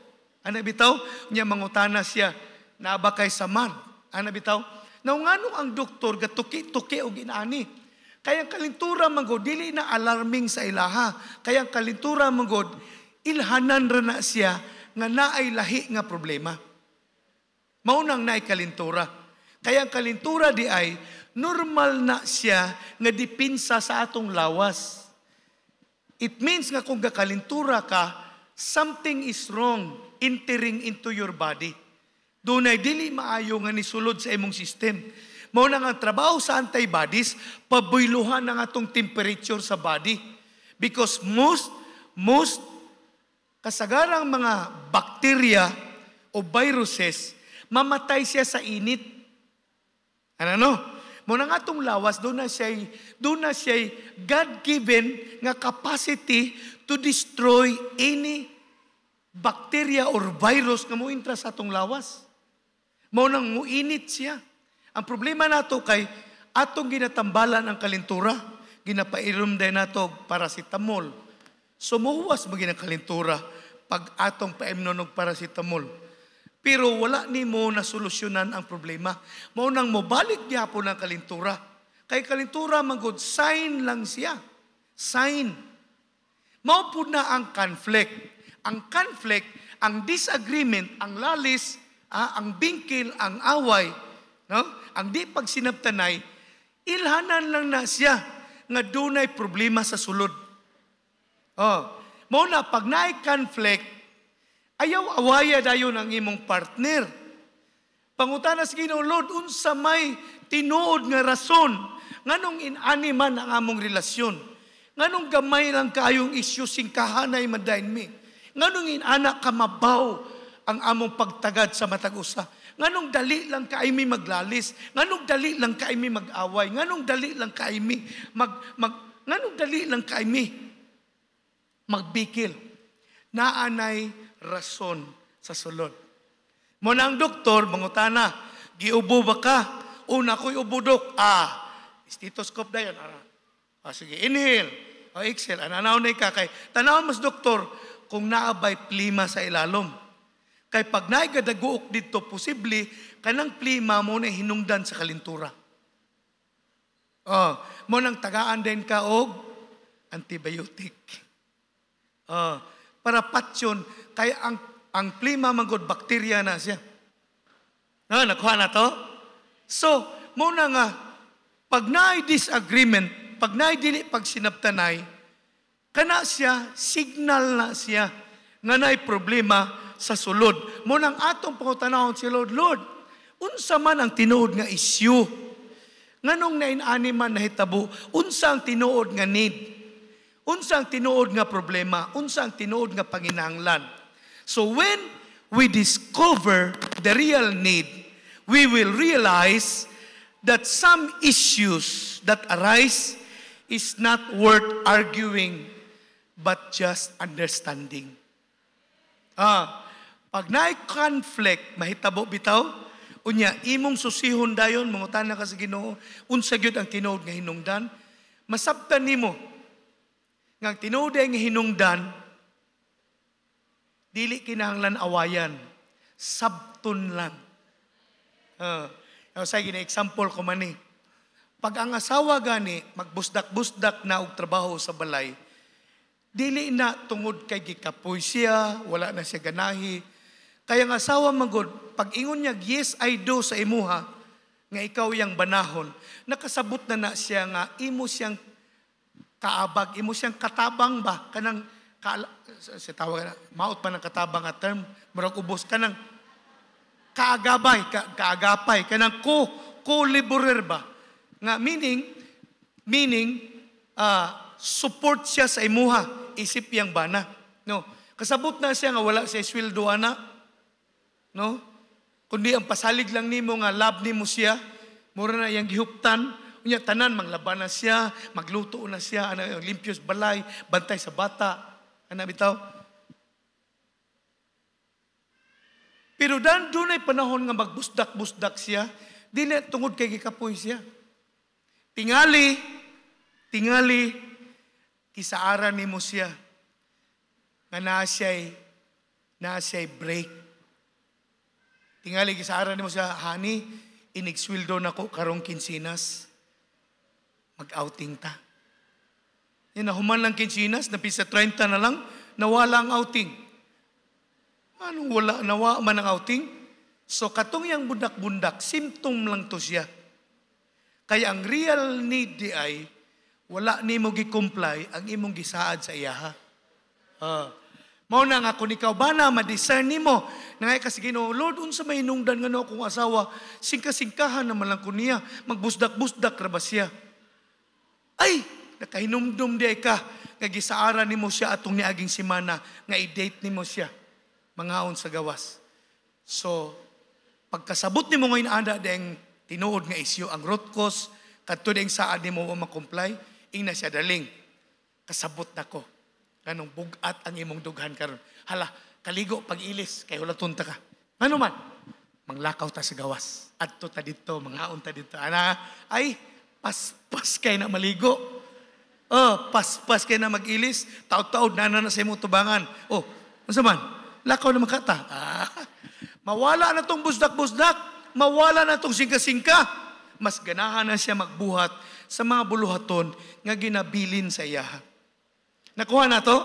[SPEAKER 1] Ana bitaw, niya mangutana siya, naaba sa man. Ana bitaw, naunganong ang doktor gatuki-tuki og inaani. Kaya ang kalintura manggod, dili na alarming sa ilaha. Kaya ang kalintura manggod, ilhanan ra na siya nga naay lahi nga problema. Maunang naay kalintura. Kaya ang kalintura di ay, normal na siya nga dipinsa sa atong lawas. It means nga kung gakalintura ka, something is wrong entering into your body. Dunay dili maayo nga nisulod sa imong system. Mao na nga trabaho sa antibodies pabuyluhan nga atong temperature sa body because most most kasagarang mga bacteria o viruses mamatay siya sa init. Ano no? Mo na nga itong lawas, doon na siya, doon na siya God-given nga capacity to destroy any bacteria or virus nga mointra sa atong lawas. Mao nang muinit siya. Ang problema nato kay atong ginatambalan ang kalintura, ginapairom din nato paracetamol. Sumuwas ba kalintura pag atong paimnon og paracetamol? Pero wala ni mo na solusyonan ang problema. Mao nang mobalik gyapon ang kalintura. Kay kalintura magod sign lang siya. Sign. Mao pud na ang conflict ang conflict, ang disagreement, ang lalis, ah, ang bingkil, ang away, no? ang di pagsinabtanay, ilhanan lang na siya nga dunay problema sa sulod. Oh, mo na pag naay conflict, ayaw awaya dayon ang imong partner. Pangutana sa Ginoo Lord, unsa may tinuod nga rason nganong inani man ang among relasyon? Nganong gamay lang kayong isyu sing kahanay madayon mi? Nganong anak ka mabaw ang among pagtagad sa matag usa. Nganong dali lang kaimi maglalis. Nganong dali lang kaimi mag-away. Nganong dali lang kaimi mag, mag nganong dali lang kaimi magbikil. Naanay rason sa sulod. Mo na ang doktor mangutana, giubo ba ka? Una ko'y ubudok. Ah, stethoscope dayon ara. Ah, sige, inhale. O ah, exhale, ah, ananaw na ka kay tanaw mas doktor, kung naabay plima sa ilalom. Kay pag naigadaguok dito, posible, kanang plima mo na hinungdan sa kalintura. Oh, mo nang tagaan din ka og antibiotic. Oh, para patyon kay ang ang plima manggod bakterya na siya. Na ah, nakuha na to? So, mo na nga pag na disagreement, pag na dili pag sinabtanay, Kana siya, signal na siya nga na'y problema sa sulod. Munang atong pangutanahon si Lord, Lord, unsa man ang tinuod nga isyu? Nganong nainani man nahitabo? Unsa ang tinuod nga need? Unsa ang tinuod nga problema? Unsa ang tinuod nga panginahanglan? So when we discover the real need, we will realize that some issues that arise is not worth arguing but just understanding. Ah, pag naay conflict, mahitabo bitaw, unya imong susihon dayon mangutan na ka sa Ginoo, unsa gyud ang tinuod nga hinungdan? Masabtan nimo nga ang tinuod nga hinungdan dili kinahanglan awayan, sabton lang. Ah, sa gina example ko man ni. Eh. Pag ang asawa gani magbusdak-busdak na og trabaho sa balay, Dili na tungod kay gikapoy siya, wala na siya ganahi. Kaya ang asawa magod, pag ingon niya, yes I do sa imuha, nga ikaw yang banahon, nakasabot na na siya nga, imo siyang kaabag, imo siyang katabang ba, kanang, ka, sa tawag na, maot pa ng katabang nga term, murag ubos ka ng kaagabay, ka, kaagapay, kanang ko, ko laborer ba? Nga meaning, meaning, uh, support siya sa imuha isip yang bana. No. Kasabot na siya nga wala siya sweldo ana. No? Kundi ang pasalig lang nimo nga love nimo siya, mura na yang gihuptan, unya tanan manglaban na siya, magluto na siya ana limpyos balay, bantay sa bata. Ana bitaw. Pero dan dunay panahon nga magbusdak-busdak siya, dili tungod kay gikapoy siya. Tingali, tingali Kisaaran ni mo siya nga na siya'y, na siya'y break. Tingali, kisaaran ni mo siya, Honey, inigswildo na ko karong kinsinas. Mag-outing ta. Yan, nahuman lang kinsinas, napisa 30 na lang, nawala ang outing. Anong wala, nawa man ang outing? So katong yang bundak-bundak, symptom lang to siya. Kaya ang real need di ay, wala nimo gi-comply ang imong gisaad sa iyaha. Uh, mao na nga kun ikaw ba na ma-discern nimo na kasi Ginoo Lord unsa may hinungdan ngano akong asawa singka-singkahan naman lang ko niya magbusdak-busdak ra ba siya ay nakahinumdum di ka nga gisaara nimo siya atong niaging semana nga i-date nimo siya mangaon sa gawas so pagkasabot nimo ngayon ada deng tinuod nga isyu ang root cause kadto deng saad nimo wa ma-comply Ina siya, darling, kasabot na ko. Ganong bugat ang imong dughan karon. Hala, kaligo pag ilis, kay hulaton tunta ka. Ano man, manglakaw ta sa gawas. Adto ta dito, mangaon ta dito. Ana, ay, paspas kay na maligo. Oh, paspas kay na magilis. Taw-taw nana na sa imong tubangan. Oh, unsa man? Lakaw na makata. Ah, mawala na tong busdak-busdak. Mawala na tong singka-singka mas ganahan na siya magbuhat sa mga buluhaton nga ginabilin sa iya. Nakuha na to?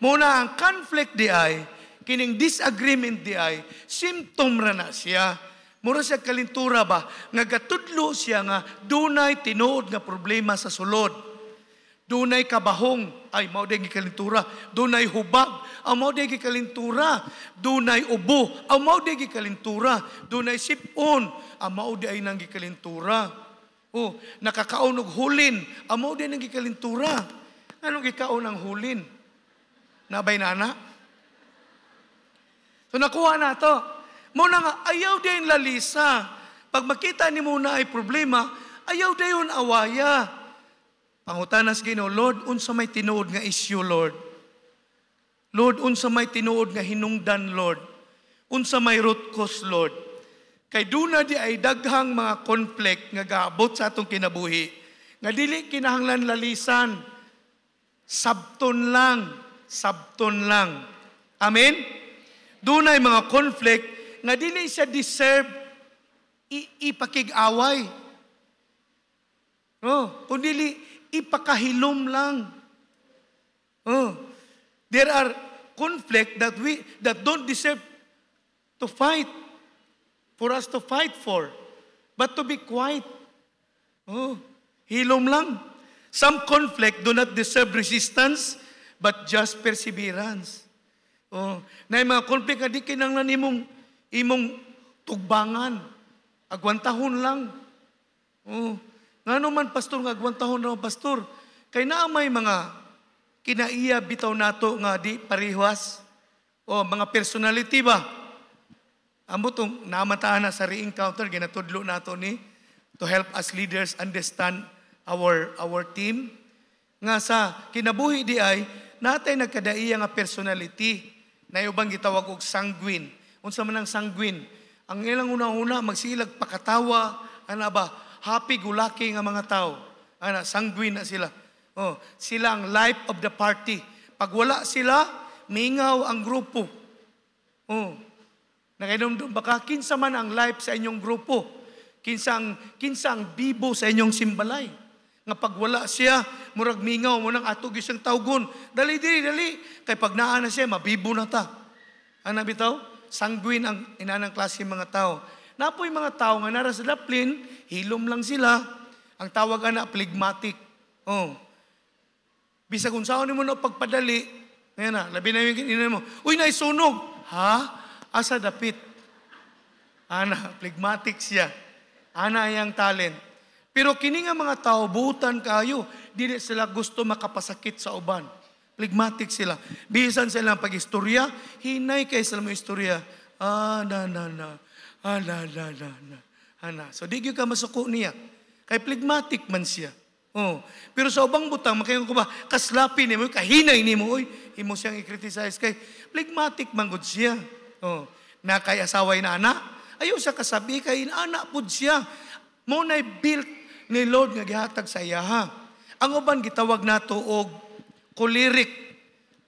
[SPEAKER 1] Muna, ang conflict di ay, kining disagreement di ay, symptom ra na siya. Mura siya kalintura ba, nga gatudlo siya nga dunay tinuod nga problema sa sulod. Dunay kabahong, ay mao din kalintura, dunay hubag amaw day kalintura dunay ubo, amaw day kalintura dunay sipon, amaw ay nang kalintura Oh, nakakaon hulin, amaw day nang kalintura Anong ikaon ang hulin? Nabay nana? So nakuha na to. Muna nga, ayaw din lalisa. Pag makita ni muna ay problema, ayaw dayon awaya. Pangutanas Ginoo, Lord, unsa may tinuod nga issue, Lord. Lord, unsa may tinuod nga hinungdan, Lord. Unsa may root cause, Lord. Kay duna di ay daghang mga conflict nga gaabot sa atong kinabuhi. Nga dili kinahanglan lalisan. Sabton lang. Sabton lang. Amen? Dunay mga conflict nga dili siya deserve ipakig-away. No, oh, kundi ipakahilom lang. Oh, There are conflict that we that don't deserve to fight for us to fight for, but to be quiet. Oh, hilom lang. Some conflict do not deserve resistance, but just perseverance. Oh, na mga conflict nga di kinanglan imong imong tugbangan. Agwantahon lang. Oh, nga naman pastor nga agwantahon raw pastor. Kay naamay mga kinaiya bitaw nato nga di parihwas o mga personality ba amo tong namataan na sa re-encounter ginatudlo nato ni to help us leaders understand our our team nga sa kinabuhi di ay natay nagkadaiya nga personality na ubang gitawag og sanguine unsa man ang sanguine ang ilang una-una magsilag pakatawa ana ba happy gulaki nga mga tao ana sanguine na sila Oh, sila ang life of the party. Pag wala sila, mingaw ang grupo. Oh. Nakainom ba ka? Kinsa man ang life sa inyong grupo. Kinsang, kinsang bibo sa inyong simbalay. Nga pag wala siya, murag mingaw mo nang atog isang tawgon. Dali, diri dali. Kay pag naa na siya, mabibo na ta. Ang nabitaw, sangguin ang inanang klase mga tao. Napoy mga tao nga nara sa daplin, hilom lang sila. Ang tawag ana phlegmatic. Oh. Bisag unsaon nimo na pagpadali, ngayon na, labi na yung inay mo, uy, naisunog! Ha? Asa dapit? Ana, phlegmatic siya. Ana ayang talent. Pero kini nga mga tao, buutan kayo, dili sila gusto makapasakit sa uban. Phlegmatic sila. Bisan sila pag-istorya, hinay kay sila mo istorya. Ah, na, na, na. Ah, na, na, na, na. Ana. So, di ka masuko niya. Kay phlegmatic man siya. Oh. Pero sa ubang butang, makayon ko ba, kaslapin nimo, kahinay nimo, oy, imo siyang i-criticize kay, phlegmatic man siya. Oh. Na kay asaway na ana, ayaw sa kasabi kay ana pud siya. Mao nay built ni Lord nga gihatag sa iya ha. Ang uban gitawag nato og kulirik.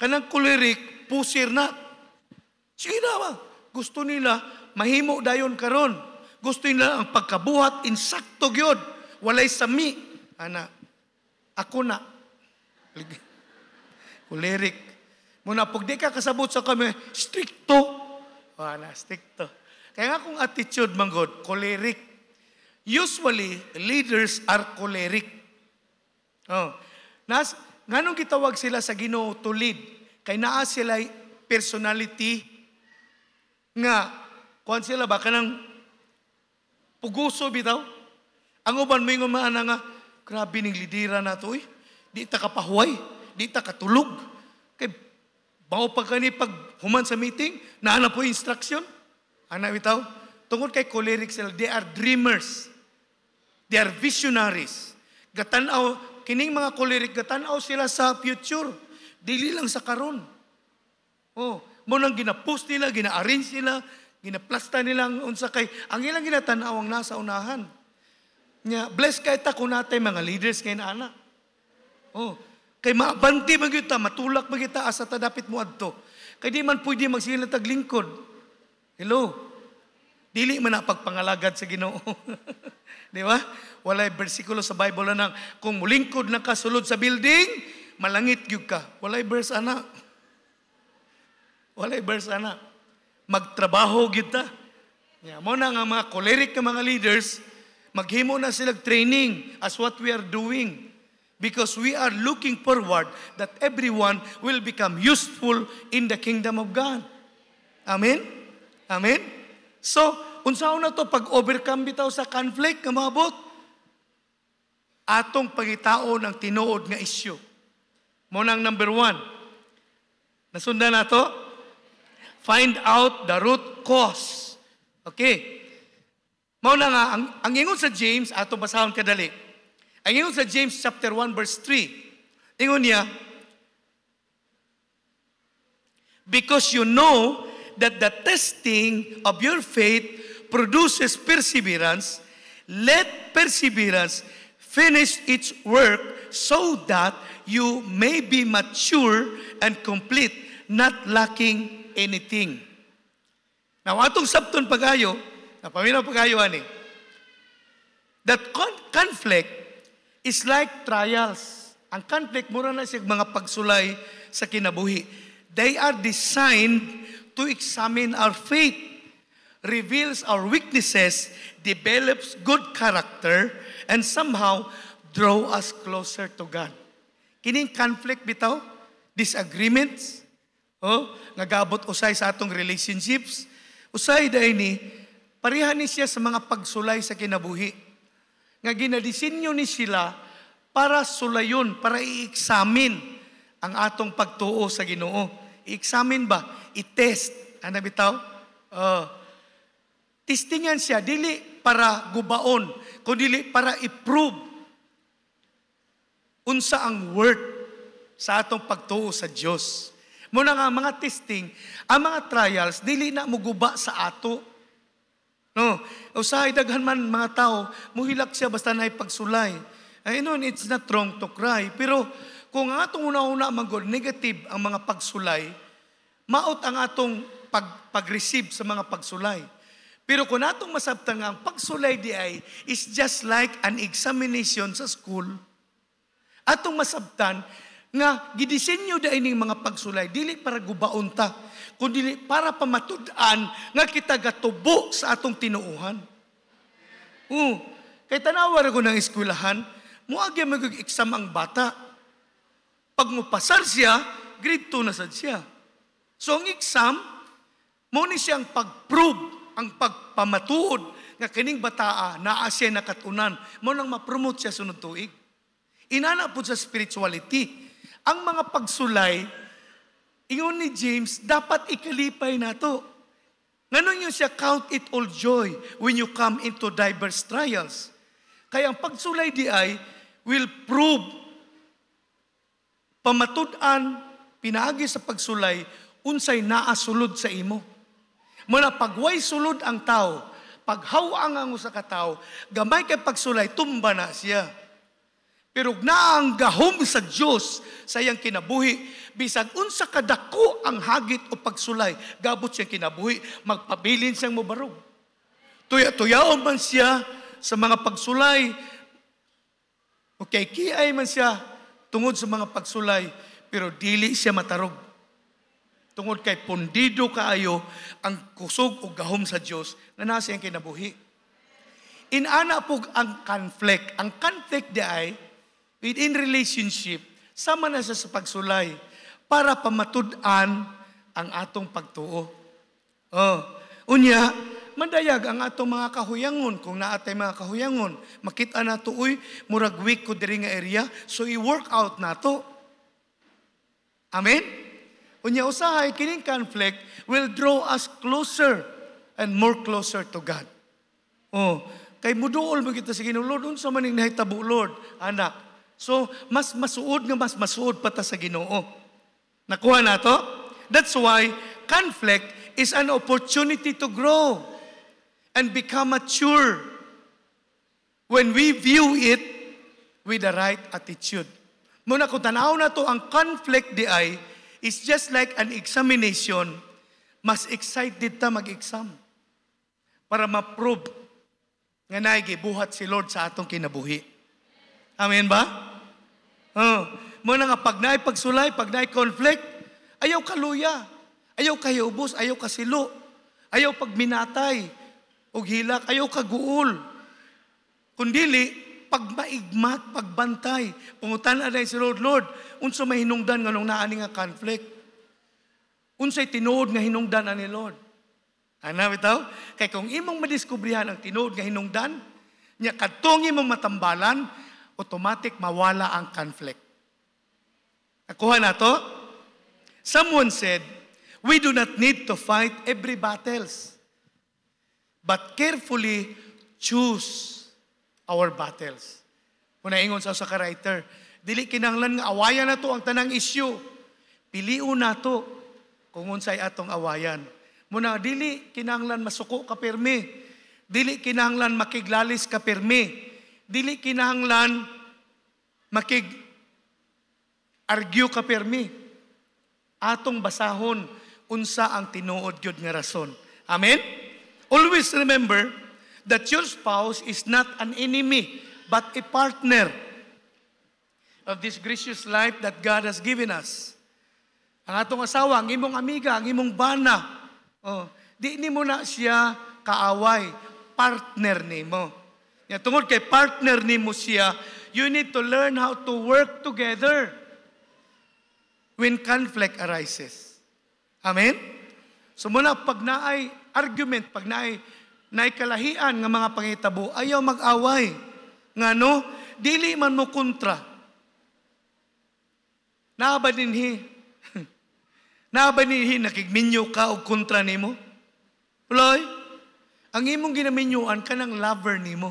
[SPEAKER 1] Kanang kulirik, pusir na. Sige na ba? Gusto nila, mahimo dayon karon. Gusto nila ang pagkabuhat, insakto gyud. Walay sami Ana, ako na. Ulirik. Muna, pag di ka kasabot sa kami, stricto. Wala, stricto. Kaya nga kung attitude, man God, choleric. Usually, leaders are choleric. Oh. Nas, nganong gitawag sila sa Ginoo to lead? Kay naa sila personality nga kuan sila ba kanang puguso bitaw? Ang uban mo nga nga Grabe ning lidera na to, eh. Di ta kapahuway, di ta katulog. Kay, bao pag kani pag human sa meeting, naana po instruction. Ana bitaw, tungod kay choleric sila, they are dreamers. They are visionaries. Gatanaw, kining mga choleric, gatanaw sila sa future. Dili lang sa karon. Oh, mo nang ginapost nila, gina-arrange nila, ginaplasta nila unsa kay ang ilang ginatanaw ang nasa unahan. Nya, bless kay ta kun natay mga leaders kay na anak. Oh, kay maabanti man gyud ta, matulak man gyud ta asa ta dapat mo adto. Kay di man pwede magsigil tag lingkod. Hello. Dili man pagpangalagad sa Ginoo. di ba? Walay bersikulo sa Bible na kung mulingkod na ka sulod sa building, malangit gyud ka. Walay verse ana. Walay verse ana. Magtrabaho gyud ta. Yeah, mo na nga mga choleric nga mga leaders, Maghimo na sila training as what we are doing. Because we are looking forward that everyone will become useful in the kingdom of God. Amen? Amen? So, unsaon na to pag overcome bitaw sa conflict kamabot atong pangitaon ang tinuod nga isyu. Mo nang number one. Nasundan na to? Find out the root cause. Okay. Mao na nga ang, ang ingon sa James ato basahon kadali. Ang ingon sa James chapter 1 verse 3. Ingon niya Because you know that the testing of your faith produces perseverance, let perseverance finish its work so that you may be mature and complete, not lacking anything. Now, atong sabton pagayo, Napamina po kayo, ani. That con- conflict is like trials. Ang conflict, mura na siya mga pagsulay sa kinabuhi. They are designed to examine our faith, reveals our weaknesses, develops good character, and somehow draw us closer to God. Kining conflict bitaw, disagreements, oh, nagabot usay sa atong relationships, usay dahil ni Parihan ni siya sa mga pagsulay sa kinabuhi. Nga ginadisinyo ni sila para sulayon, para i-examine ang atong pagtuo sa ginoo. I-examine ba? I-test. Ano bitaw? Uh, ah, testingan siya, dili para gubaon, kundi para i-prove unsa ang worth sa atong pagtuo sa Dios. Muna nga, mga testing, ang mga trials, dili na muguba sa ato No, usahay daghan man mga tao, muhilak siya basta na ipagsulay. Ay noon, it's not wrong to cry. Pero kung ang atong una-una magod, negative ang mga pagsulay, maot ang atong pag, pag-receive sa mga pagsulay. Pero kung atong nga, ang pagsulay di ay, is just like an examination sa school. Atong masabtan, nga gidisenyo da ining mga pagsulay, dili para gubaon ta kundi para pamatudan nga kita gatubo sa atong tinuuhan. Uh, kay tanawar ko ng eskwelahan, muagya mag-exam ang bata. Pag mupasar siya, grade 2 na sad siya. So ang exam, mo ni ang pag-prove, ang pagpamatuod nga kining bataa naa siya nakatunan. Mo nang ma-promote siya sunod tuig. Inana po sa spirituality. Ang mga pagsulay, iyon ni James, dapat ikalipay na to. Ngayon yung siya, count it all joy when you come into diverse trials. Kaya ang pagsulay di ay, will prove pamatudan, pinaagi sa pagsulay, unsay naasulod sa imo. Muna pagway sulod ang tao, paghawang ang usa ka tao, gamay kay pagsulay tumba na siya. Pero na ang gahom sa Dios sa iyang kinabuhi, bisag unsa kadako ang hagit o pagsulay, gabot siyang kinabuhi, magpabilin siyang mubarog. Tuya-tuyaon man siya sa mga pagsulay, okay, kiay man siya tungod sa mga pagsulay, pero dili siya matarog. Tungod kay pundido kaayo ang kusog o gahom sa Dios na nasa iyang kinabuhi. Inana po ang conflict. Ang conflict di ay, within relationship, sama na siya sa pagsulay para pamatud-an ang atong pagtuo. Oh, unya, mandayag ang atong mga kahuyangon kung naatay mga kahuyangon. Makita na to, uy, murag weak ko diri nga area, so i-work out na to. Amen? Unya usahay, kining conflict will draw us closer and more closer to God. Oh, kay muduol mo kita sa Ginoo, Lord, unsa man ning nahitabo, Lord, anak, So, mas masuod nga mas masuod pata sa ginoo. Nakuha na to? That's why conflict is an opportunity to grow and become mature when we view it with the right attitude. Muna kung tanaw na to, ang conflict di ay is just like an examination. Mas excited ta mag-exam para ma-prove nga naigibuhat si Lord sa atong kinabuhi. Amen ba? Oh. Mo na nga, pag naay pagsulay, pag naay conflict, ayaw kaluya, ayaw kayubos, ayaw kasilo, ayaw pagminatay, og hilak, ayaw kaguol. Kundili, pag maigmat, pagbantay, pungutan na si Lord, Lord, unsa may hinungdan nga nung naani nga conflict. Unsay tinuod nga hinungdan na ni Lord. Ana bitaw? Kay kung imong madiskubrihan ang tinuod nga hinungdan, nya katong imong matambalan, automatic mawala ang conflict. Nakuha na to? Someone said, we do not need to fight every battles, but carefully choose our battles. Kung naingon sa sa writer, dili kinanglan nga awayan na to ang tanang issue. Piliun na to kung unsay atong awayan. Muna, dili kinanglan masuko ka pirmi. Dili kinanglan makiglalis ka pirmi dili kinahanglan makig argue ka permi. Atong basahon unsa ang tinuod gyud nga rason. Amen? Always remember that your spouse is not an enemy but a partner of this gracious life that God has given us. Ang atong asawa, ang imong amiga, ang imong bana, oh, di ni mo na siya kaaway, partner ni mo. Ya, tungod kay partner ni mo siya, you need to learn how to work together when conflict arises. Amen? So muna, pag naay argument, pag naay naikalahian nga mga pangitabo, ayaw mag-away. Nga no, dili man mo kontra. Naaba dinhi. Naaba dinhi, nakigminyo ka o kontra nimo? Uloy, ang imong ginaminyoan kanang lover nimo.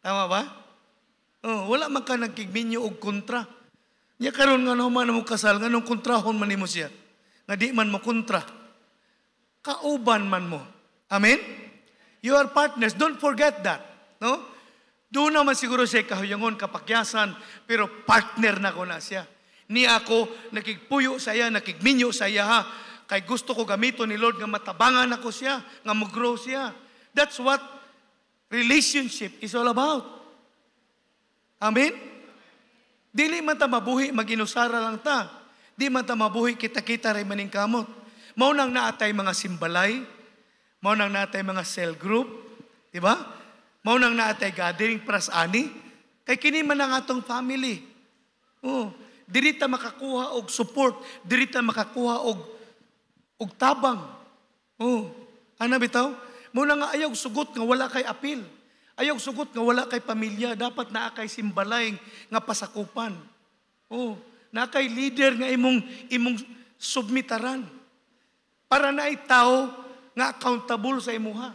[SPEAKER 1] Tama ba? Oh, wala man ka nagkigminyo og kontra. Nya karon nga naman mo kasal, nga nung kontrahon man nimo siya. Nga di man mo kontra. Kauban man mo. Amen? You are partners. Don't forget that. No? Doon naman siguro siya kahuyangon, kapakyasan, pero partner na ko na siya. Ni ako, nakigpuyo sa iya, nakigminyo sa iya ha. Kay gusto ko gamito ni Lord nga matabangan ako siya, nga mag-grow siya. That's what relationship is all about. Amen? Dili man ta mabuhi, maginusara lang ta. Di man ta mabuhi, kita-kita rin maning kamot. Mao nang naatay mga simbalay, mao nang naatay mga cell group, di ba? Mao nang naatay gathering pras ani, kay kini man ang atong family. Oh, dirita makakuha og support, dirita makakuha og og tabang. Oh, ana bitaw? Muna nga ayaw sugot nga wala kay apil. Ayaw sugot nga wala kay pamilya. Dapat na kay simbalay nga pasakupan. Oh, na kay leader nga imong imong submitaran. Para na tao nga accountable sa imuha.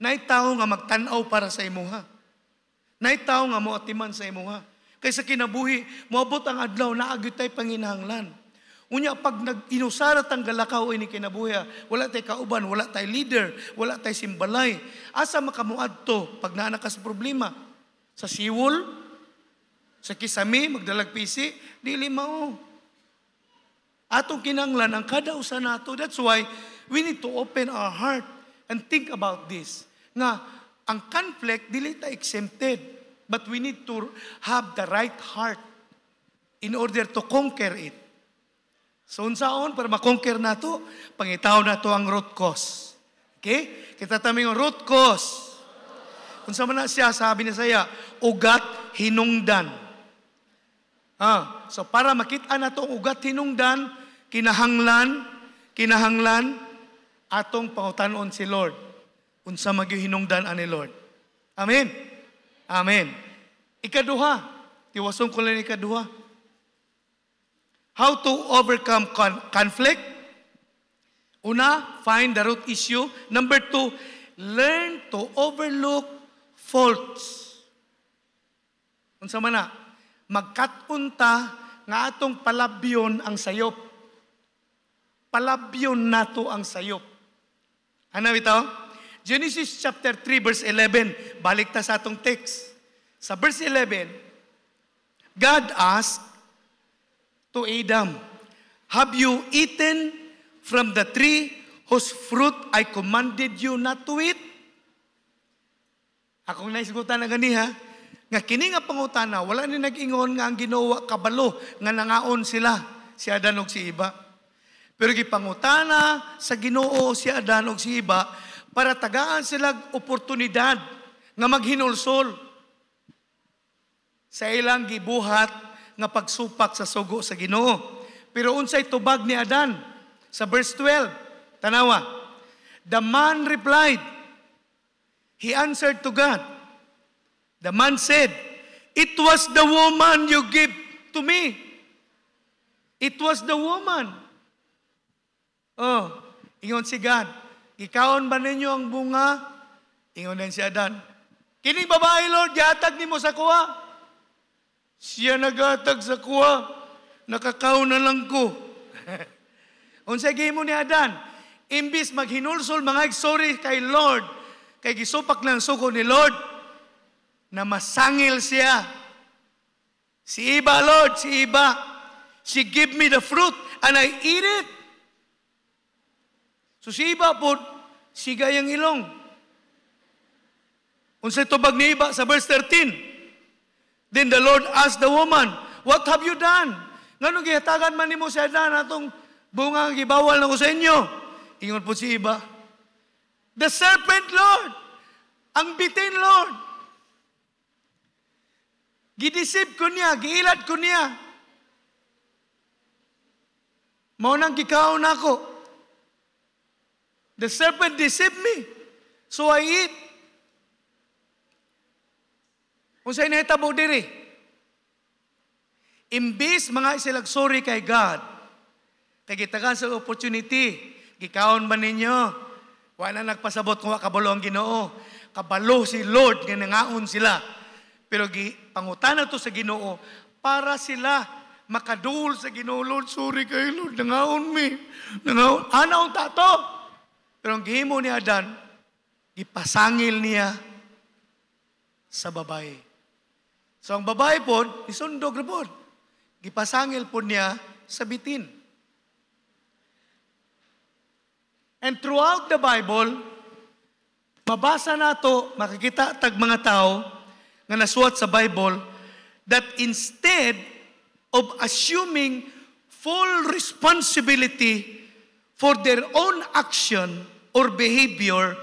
[SPEAKER 1] Naay tao nga magtan-aw para sa imuha. Naay tao nga moatiman sa imuha. Kaysa kinabuhi, moabot ang adlaw na agyutay panginahanglan. Unya, pag nag-inusarat ang galakaw ini kinabuhi, ah, wala tay kauban, wala tay leader, wala tay simbalay. Asa makamuad to pag naana sa problema? Sa siwol, sa kisami, magdalagpisi, dili mao. Atong kinanglan ang kada usa nato. That's why we need to open our heart and think about this. Nga, ang conflict, dili ta exempted. But we need to have the right heart in order to conquer it. So unsaon para makonquer nato, pangitaw nato ang root cause. Okay? Kita tami ang root cause. Unsa man na siya sabi ni saya, ugat hinungdan. Ah, so para makita nato ang ugat hinungdan, kinahanglan kinahanglan atong pangutanon si Lord. Unsa magyo hinungdan ani Lord. Amen. Amen. Ikaduha, tiwasong ko lang ikaduha. How to overcome con- conflict? Una, find the root issue. Number two, learn to overlook faults. Unsa man na, magkatunta nga atong palabyon ang sayop. Palabyon nato ang sayop. Ano bitaw? Genesis chapter 3 verse 11, balik ta sa atong text. Sa verse 11, God asked, to Adam, Have you eaten from the tree whose fruit I commanded you not to eat? Akong naisgutan na gani ha, nga kini nga pangutana, wala ni nag-ingon nga ang ginawa kabalo, nga nangaon sila, si Adan og si Iba. Pero gipangutana sa ginoo si Adan og si Iba, para tagaan sila oportunidad nga maghinulsol sa ilang gibuhat nga pagsupak sa sugo sa Ginoo. Pero unsay tubag ni Adan sa verse 12, tanawa. The man replied, he answered to God. The man said, it was the woman you gave to me. It was the woman. Oh, ingon si God, ikaon ba ninyo ang bunga? Ingon din si Adan, kining babae Lord, yatag nimo sa kuha. Siya nagatag sa kuha, nakakaw na lang ko. Unsay mo ni Adan? Imbis maghinulsol mga sorry kay Lord, kay gisupak lang suko ni Lord, na masangil siya. Si Iba, Lord, si Iba, she give me the fruit and I eat it. So si Iba po, sigay ang ilong. Unsay tubag ni Iba sa verse 13. Then the Lord asked the woman, What have you done? Ngano gihatagan man nimo si Adan atong bunga gibawal na ko sa inyo? Ingon po si iba. The serpent, Lord. Ang bitin, Lord. Gidisip ko niya, giilat ko niya. Maunang gikaon ako. The serpent deceived me. So I eat. Unsay nahitabo diri? Imbis mga isilagsuri kay God, kay gitagan sa opportunity, gikaon ba ninyo? Wa na nagpasabot kung kabalo ang Ginoo. Kabalo si Lord nga nangaon sila. Pero gi pangutana to sa Ginoo para sila makadul sa Ginoo Lord, sorry kay Lord, nangaon mi. Nangaon anaon ta to. Pero ang gihimo ni Adan, gipasangil niya sa babae. So ang babae po, isundog na po. Gipasangil po niya sa bitin. And throughout the Bible, mabasa nato makikita tag mga tao nga nasuwat sa Bible that instead of assuming full responsibility for their own action or behavior,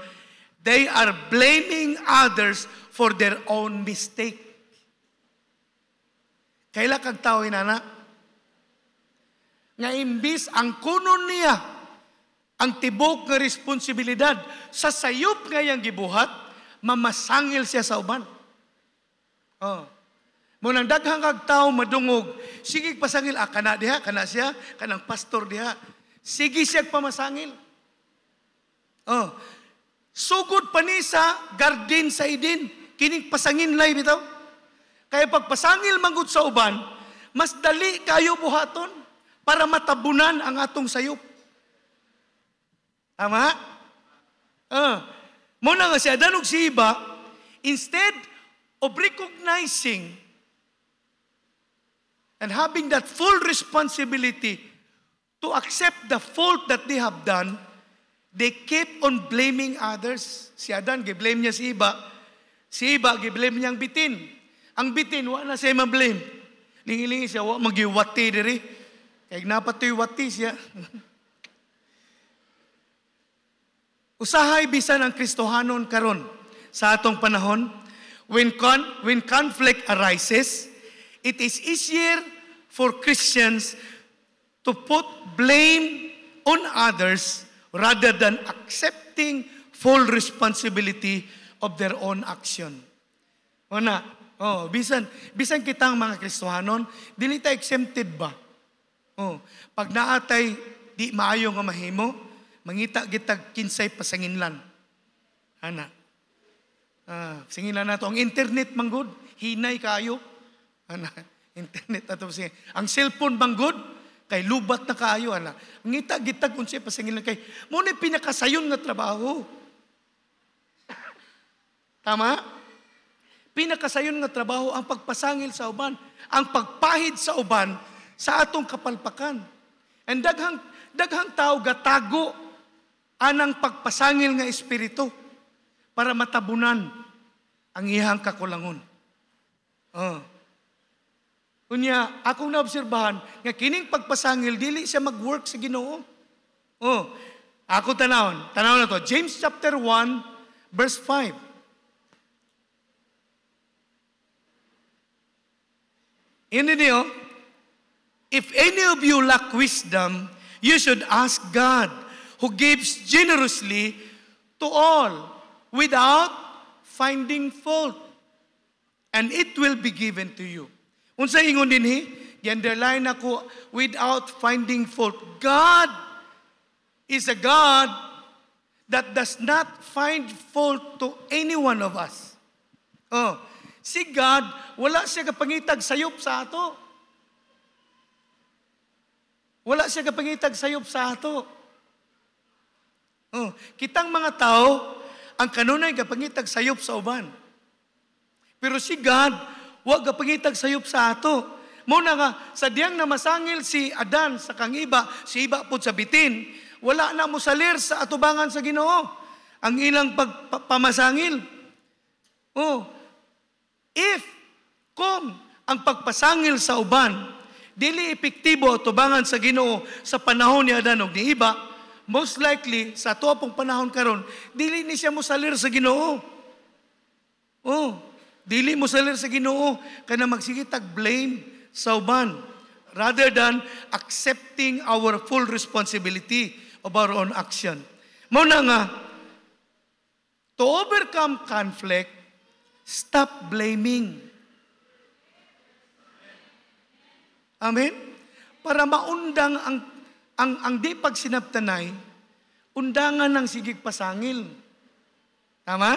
[SPEAKER 1] they are blaming others for their own mistake. Kaila kag tao inana. Eh, nga imbis ang kunon niya ang tibok nga responsibilidad sa sayop nga iyang gibuhat, mamasangil siya sa uban. Oh. Munang daghang kag tao madungog, sige pasangil ah, kana diha, kana siya, kanang pastor diha. Sige siya pamasangil. Oh. Sugod pa ni garden sa idin, kining pasangin lay bitaw. Kaya pagpasangil manggod sa uban, mas dali kayo buhaton para matabunan ang atong sayop. Tama? Uh, muna nga siya, danog si Iba, instead of recognizing and having that full responsibility to accept the fault that they have done, they keep on blaming others. Si Adan, giblame niya si Iba. Si Iba, giblame niyang bitin. Ang bitin, wala siya blame. Ningilingi siya, wa magiwati diri. Kaya napatuiwati siya. Usahay bisan ang Kristohanon karon sa atong panahon. When, con when conflict arises, it is easier for Christians to put blame on others rather than accepting full responsibility of their own action. Una, Oh, bisan bisan kitang mga Kristohanon, dili ta exempted ba? Oh, pag naatay di maayo nga mahimo, mangita gitag kinsay pasanginlan. Ana. Ah, singilan nato ang internet manggood, hinay kayo. Ana, internet ato sing. Ang cellphone manggood, kay lubat na kayo ana. Mangita gitag unsay pasanginlan kay mo ni pinakasayon nga trabaho. Tama? Pinakasayon nga trabaho ang pagpasangil sa uban, ang pagpahid sa uban sa atong kapalpakan. And daghang daghang tao gatago anang pagpasangil nga espiritu para matabunan ang iyang kakulangon. Oh. Unya, akong naobserbahan nga kining pagpasangil dili siya mag-work sa Ginoo. Oh. Ako tanawon, tanawon na to. James chapter 1 verse 5. Hindi niyo? If any of you lack wisdom, you should ask God, who gives generously to all without finding fault. And it will be given to you. Unsa ingon dinhi? Gi-underline ako without finding fault. God is a God that does not find fault to any one of us. Oh, Si God, wala siya kapangitag sayop sa ato. Wala siya kapangitag sayop sa ato. Oh, kitang mga tao, ang kanunay kapangitag sayop sa uban. Pero si God, wag kapangitag sayop sa ato. Muna nga, sa diyang na masangil si Adan sa kangiba, si iba po sa bitin, wala na mo salir sa atubangan sa ginoo. Ang ilang pagpamasangil. Oh, If, kung ang pagpasangil sa uban, dili epektibo o tubangan sa ginoo sa panahon ni Adan o ni Iba, most likely, sa topong panahon karon dili ni siya musalir sa ginoo. Oh, dili musalir sa ginoo, kana magsigitag blame sa uban, rather than accepting our full responsibility of our own action. Muna nga, to overcome conflict, Stop blaming. Amen? Para maundang ang, ang, ang di pagsinaptanay, undangan ng sigig pasangil. Tama?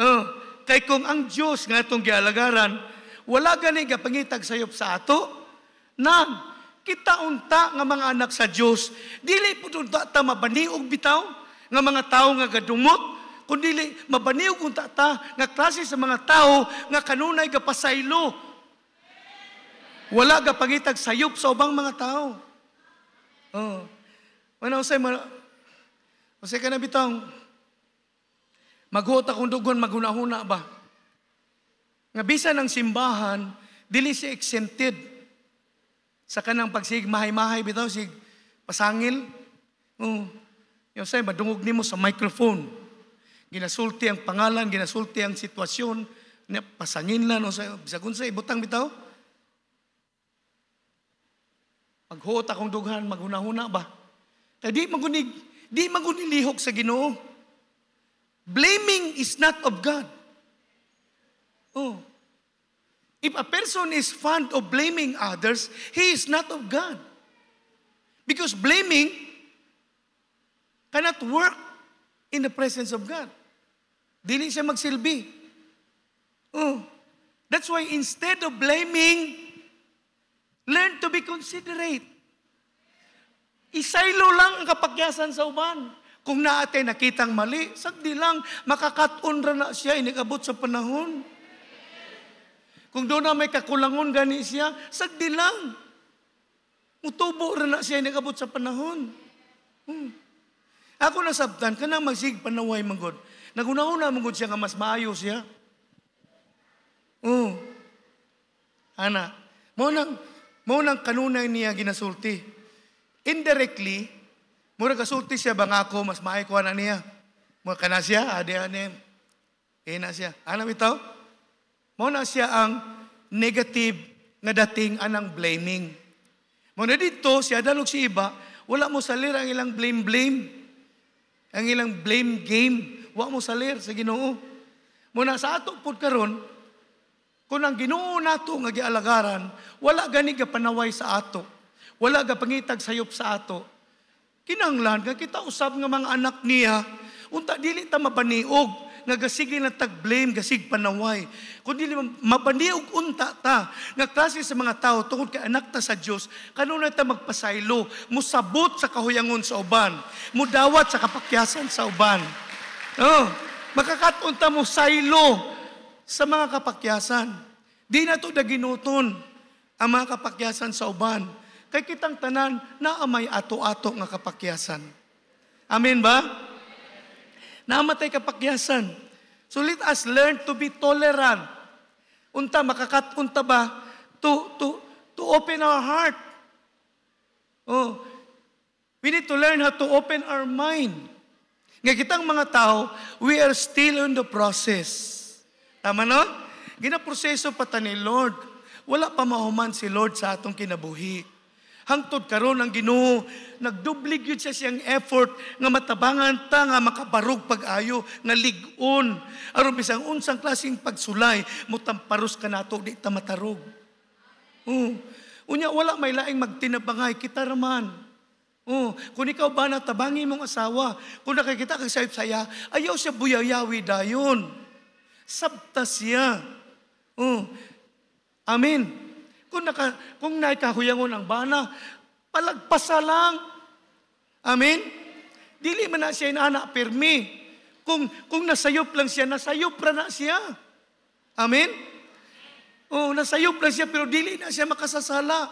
[SPEAKER 1] Oh, kay kung ang Diyos nga itong gialagaran, wala gani nga sayop sa ato, nang kita unta nga mga anak sa Diyos, dili po unta ta mabaniog bitaw, nga mga tao nga gadumot, kundili mabaniw kung tata nga klase sa mga tao nga kanunay gapasaylo. Wala gapangitag sayop sa ubang mga tao. Oh. Wala usay ma Usay ka na bitong maghuot akong dugon magunahuna ba? Nga bisan ang simbahan dili si exempted sa kanang pagsig mahay-mahay bitaw sig pasangil. Oh. Yung say madungog nimo sa microphone. Ginasulti ang pangalan, ginasulti ang sitwasyon, pasangin na no sa'yo. Bisagun sa'yo, butang bitaw. Maghuot akong dughan, maghunahuna ba? Kaya di magunig, di magunilihok sa ginoo. Blaming is not of God. Oh. If a person is fond of blaming others, he is not of God. Because blaming cannot work in the presence of God. Dili siya magsilbi. Oh. That's why instead of blaming, learn to be considerate. Isaylo lang ang kapagyasan sa uban. Kung naate nakitang mali, sagdi lang, makakaton ra na siya, inikabot sa panahon. Kung doon na may kakulangon gani siya, sagdi lang. Utubo ra na siya, inikabot sa panahon. Hmm. Ako nasabtan, kanang panaway magsigpanaway manggod. Naguna-una mong siya nga mas maayo siya. Oo. Uh, ana. Maunang, maunang kanunay niya ginasulti. Indirectly, mura kasulti siya bang ako, mas maayo ko na niya. Mga kana siya, ade ane. Ina eh, siya. Ana bitaw? Mo Mauna siya ang negative nga dating anang blaming. Mauna dito, siya dalog si iba, wala mo salir ang ilang blame-blame. Ang ilang blame game wa mo salir sa Ginoo. Muna sa ato pud karon, kung ang Ginoo nato nga gialagaran, wala gani ga panaway sa ato. Wala ga pangitag sayop sa ato. Kinanglan nga kita usab nga mga anak niya, unta dili ta mabaniog nga gasig na tag-blame, gasig panaway. kun Kundi mabaniog unta ta, nga klase sa mga tao, tungod kay anak ta sa Dios kanuna ta magpasaylo, musabot sa kahuyangon sa uban, mudawat sa kapakyasan sa uban. Oh, makakatunta mo silo sa mga kapakyasan. Di na to daginuton ang mga kapakyasan sa uban. Kay kitang tanan na amay ato-ato nga kapakyasan. Amen ba? Namatay kapakyasan. So let us learn to be tolerant. Unta makakatunta ba to to to open our heart. Oh, we need to learn how to open our mind. Nga kitang mga tao, we are still in the process. Tama no? Ginaproseso pa ta ni Lord. Wala pa mahuman si Lord sa atong kinabuhi. Hangtod karon ang Ginoo nagdublig gyud sa siyang effort nga matabangan ta nga makabarog pag-ayo nga lig-on aron bisang unsang klasing pagsulay mutamparos ka nato di ta matarog. Oh. Unya wala may laing magtinabangay kita raman. Oh, kung ikaw ba natabangi mong asawa, kung nakikita kang sa saya, ayaw siya buyayawi dayon. Sabta siya. Oh, Amen. Kung, naka, kung naikahuyangon ang bana, palagpasa lang. Amin? Dili man na siya inana, pirmi. Kung, kung nasayop lang siya, nasayop ra na siya. Amen. Oh, nasayop lang siya, pero dili na siya makasasala.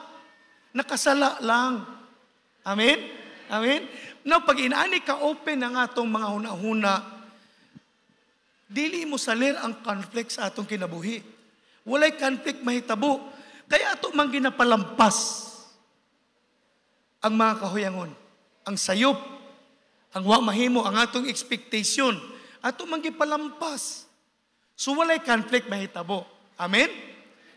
[SPEAKER 1] Nakasala lang. Amen? Amen? Now, pag inaani ka open ang atong mga hunahuna, dili mo salir ang conflict sa atong kinabuhi. Walay conflict mahitabo. Kaya ato mang ginapalampas ang mga kahuyangon, ang sayop, ang wa mahimo ang atong expectation, ato man ginapalampas. So walay conflict mahitabo. Amen?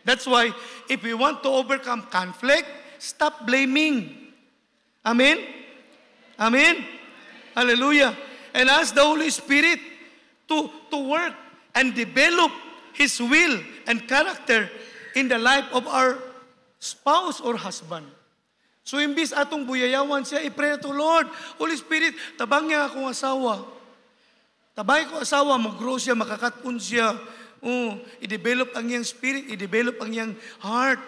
[SPEAKER 1] That's why if we want to overcome conflict, stop blaming. Amen? Amen? Hallelujah. And ask the Holy Spirit to, to work and develop His will and character in the life of our spouse or husband. So imbis atong buyayawan siya, i-pray to Lord, Holy Spirit, tabang niya akong asawa. Tabay ko asawa, mag-grow siya, makakatun siya. Oh, i-develop ang iyang spirit, i-develop ang iyang heart.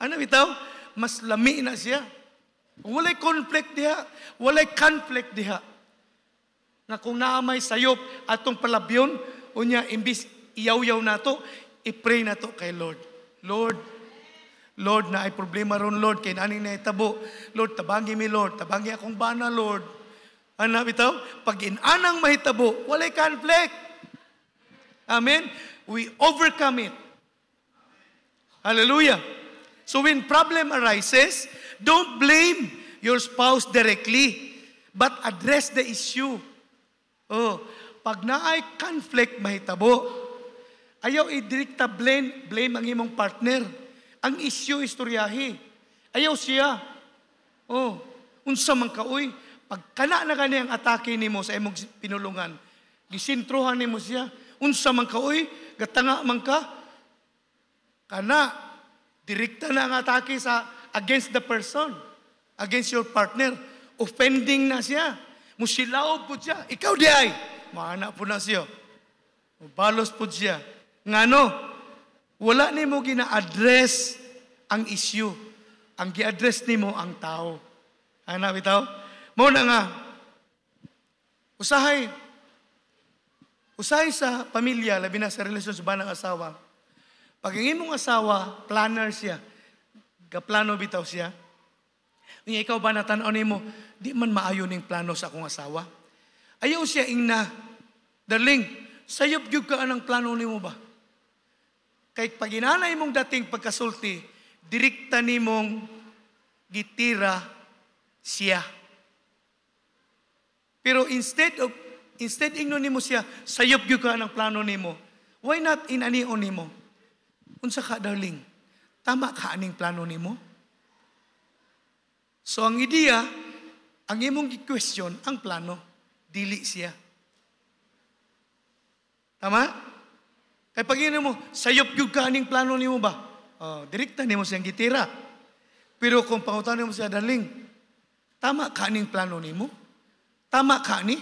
[SPEAKER 1] Ano bitaw? Mas lami na siya. Walay conflict diha. Walay conflict diha. Nga kung naamay sayop atong palabyon, unya imbis iyaw-yaw nato, i-pray nato kay Lord. Lord, Lord, na ay problema ron, Lord, kay naning na itabo. Lord, tabangi mi, Lord. Tabangi akong bana, Lord. Ano bitaw? Pag inanang mahitabo, walay conflict. Amen? We overcome it. Hallelujah. So when problem arises, Don't blame your spouse directly, but address the issue. Oh, pag naay conflict mahitabo, ayaw idirekta blame, blame ang imong partner. Ang issue istoryahi. Ayaw siya. Oh, unsa man kaoy, pag kana na kani ang atake nimo sa imong pinulungan, gisintrohan nimo siya, unsa man kaoy, gatanga man ka, kana direkta na ang atake sa against the person, against your partner. Offending na siya. Musilaw po siya. Ikaw di ay. Maana po na siya. Balos po siya. Nga no, wala ni mo gina-address ang issue. Ang gi-address ni mo ang tao. Hanap bitaw? Muna nga, usahay. Usahay sa pamilya, labi na sa relasyon sa banang asawa. Pag ang imong asawa, planner siya. Kaplano bitaw siya. Nga ikaw ba natanaw nimo, di man maayo ning plano sa akong asawa. Ayaw siya ingna, darling, sayop gyud ka anang plano nimo ba? Kay paginanay mong dating pagkasulti, direkta nimong gitira siya. Pero instead of instead ingnon nimo siya, sayop gyud ka anang plano nimo. Why not inanion nimo? Unsa ka darling? Tama ka aning plano nimo? So ang ideya, ang imong question, ang plano, dili siya. Tama? Kay pag mo, sayop yung kaning plano nimo ba? Oh, direkta nimo siyang gitira. Pero kung pangutan mo siya, darling, tama ka aning plano nimo? Tama ka ni?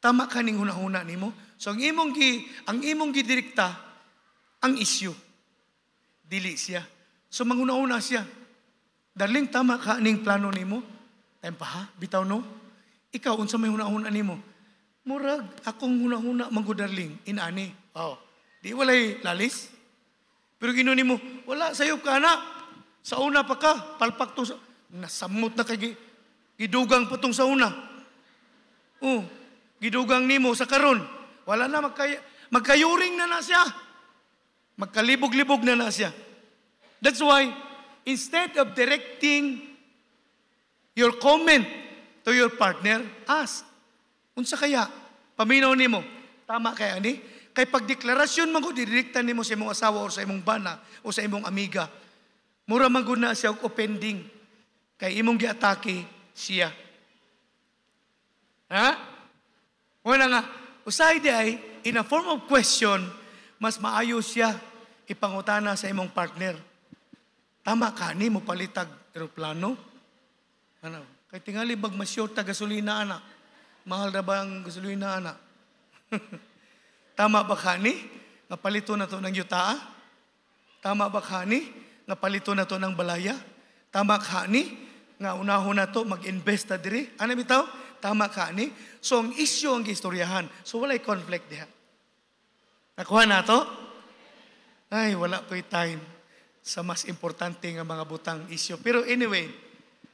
[SPEAKER 1] Tama ka ning hunahuna nimo? So ang imong gi, ang imong gidirekta ang issue. Dili siya. So manguna-una siya. Darling, tama ka aning plano nimo? Time pa ha? Bitaw no? Ikaw, unsa may huna-huna nimo? Murag, akong huna-huna, manggo darling, inani. Oh. Di walay lalis. Pero ginunin mo, wala, sayop ka na. Sa una pa ka, palpak to. Nasamot na kay gidugang pa tong sa una. Oh, gidugang nimo sa karon. Wala na, magkay magkayuring na na siya. Magkalibog-libog na na siya. That's why, instead of directing your comment to your partner, ask, unsa kaya? Paminaw ni mo, tama kaya ni? Kay pagdeklarasyon man ko, didirekta ni mo sa imong asawa o sa imong bana o sa imong amiga, mura man na siya og offending. Kay imong giatake siya. Ha? Wala nga, usay di ay, in a form of question, mas maayos siya ipangutana sa imong partner. Tama ka ni mo palitag eroplano. Ano? Kay tingali bag masyot ta gasolina ana. Mahal ra ba ang gasolina ana? Tama ba ka ni nga na to ng yuta? Ah? Tama ba ka ni nga na to ng balaya? Tama ka ni nga unahon na to mag-invest ta diri? Ano bitaw? Tama ka ni? So ang isyu ang giistoryahan. So walay conflict diha. Nakuha na to? Ay, wala ko'y time sa mas importante nga mga butang isyo. Pero anyway,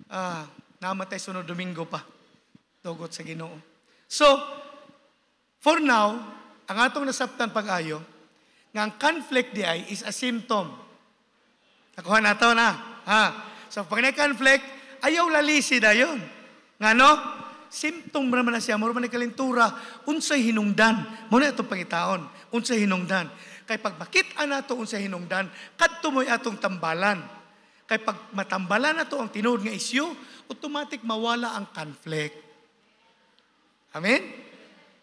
[SPEAKER 1] ah, namatay sunod Domingo pa. Dugot sa ginoo. So, for now, ang atong nasaptan pag-ayo, nga ang conflict di ay is a symptom. Nakuha na to na. Ha? So, pag na-conflict, ayaw lalisi na yun. Nga no? symptom naman na siya, moro man kalintura, unsay hinungdan. Muna itong pangitaon, unsay hinungdan. Kay pagbakit makita nato unsa hinungdan, kadto mo'y atong tambalan. Kay pag matambalan nato ang tinuod nga isyu, automatic mawala ang conflict. Amen?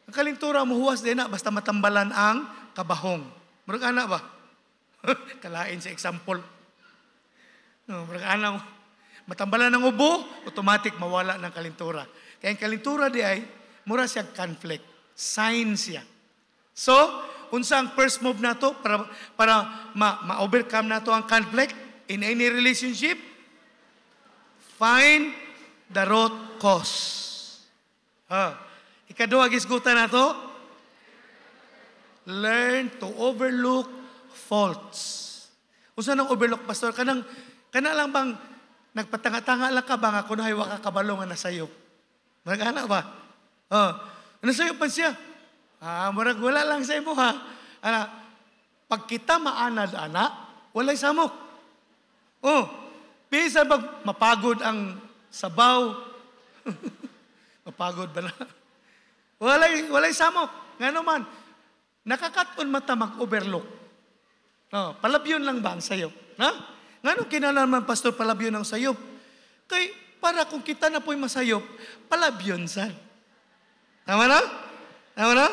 [SPEAKER 1] Ang kalintura muhuwas din na basta matambalan ang kabahong. Murag ana ba? Kalain sa example. No, murag ana mo. Matambalan ang ubo, automatic mawala ng kalintura. Kaya ang kalintura di ay, mura siya conflict. Sign siya. So, unsa ang first move nato para para ma-overcome ma nato ang conflict in any relationship? Find the root cause. Ha. Ikaduha gisgutan nato. Learn to overlook faults. Unsa nang overlook pastor kanang kana lang bang nagpatanga-tanga lang ka bang nga kuno haywa ka kabalo nga nasayop? Magana ba? Ha. Nasayop ano man siya. Ah, murag wala lang sa imo ha. Ana, pag kita maanad ana, walay samok. Oh, bisa pag mapagod ang sabaw. mapagod ba na? walay walay samok. Ngano man nakakaton mata mag-overlook. No, palabyon lang ba ang sayop? Ha? Ngano kinalaman pastor palabyon ang sayop? Kay para kung kita na po'y masayop, palabyon san. Tama na? Tama na?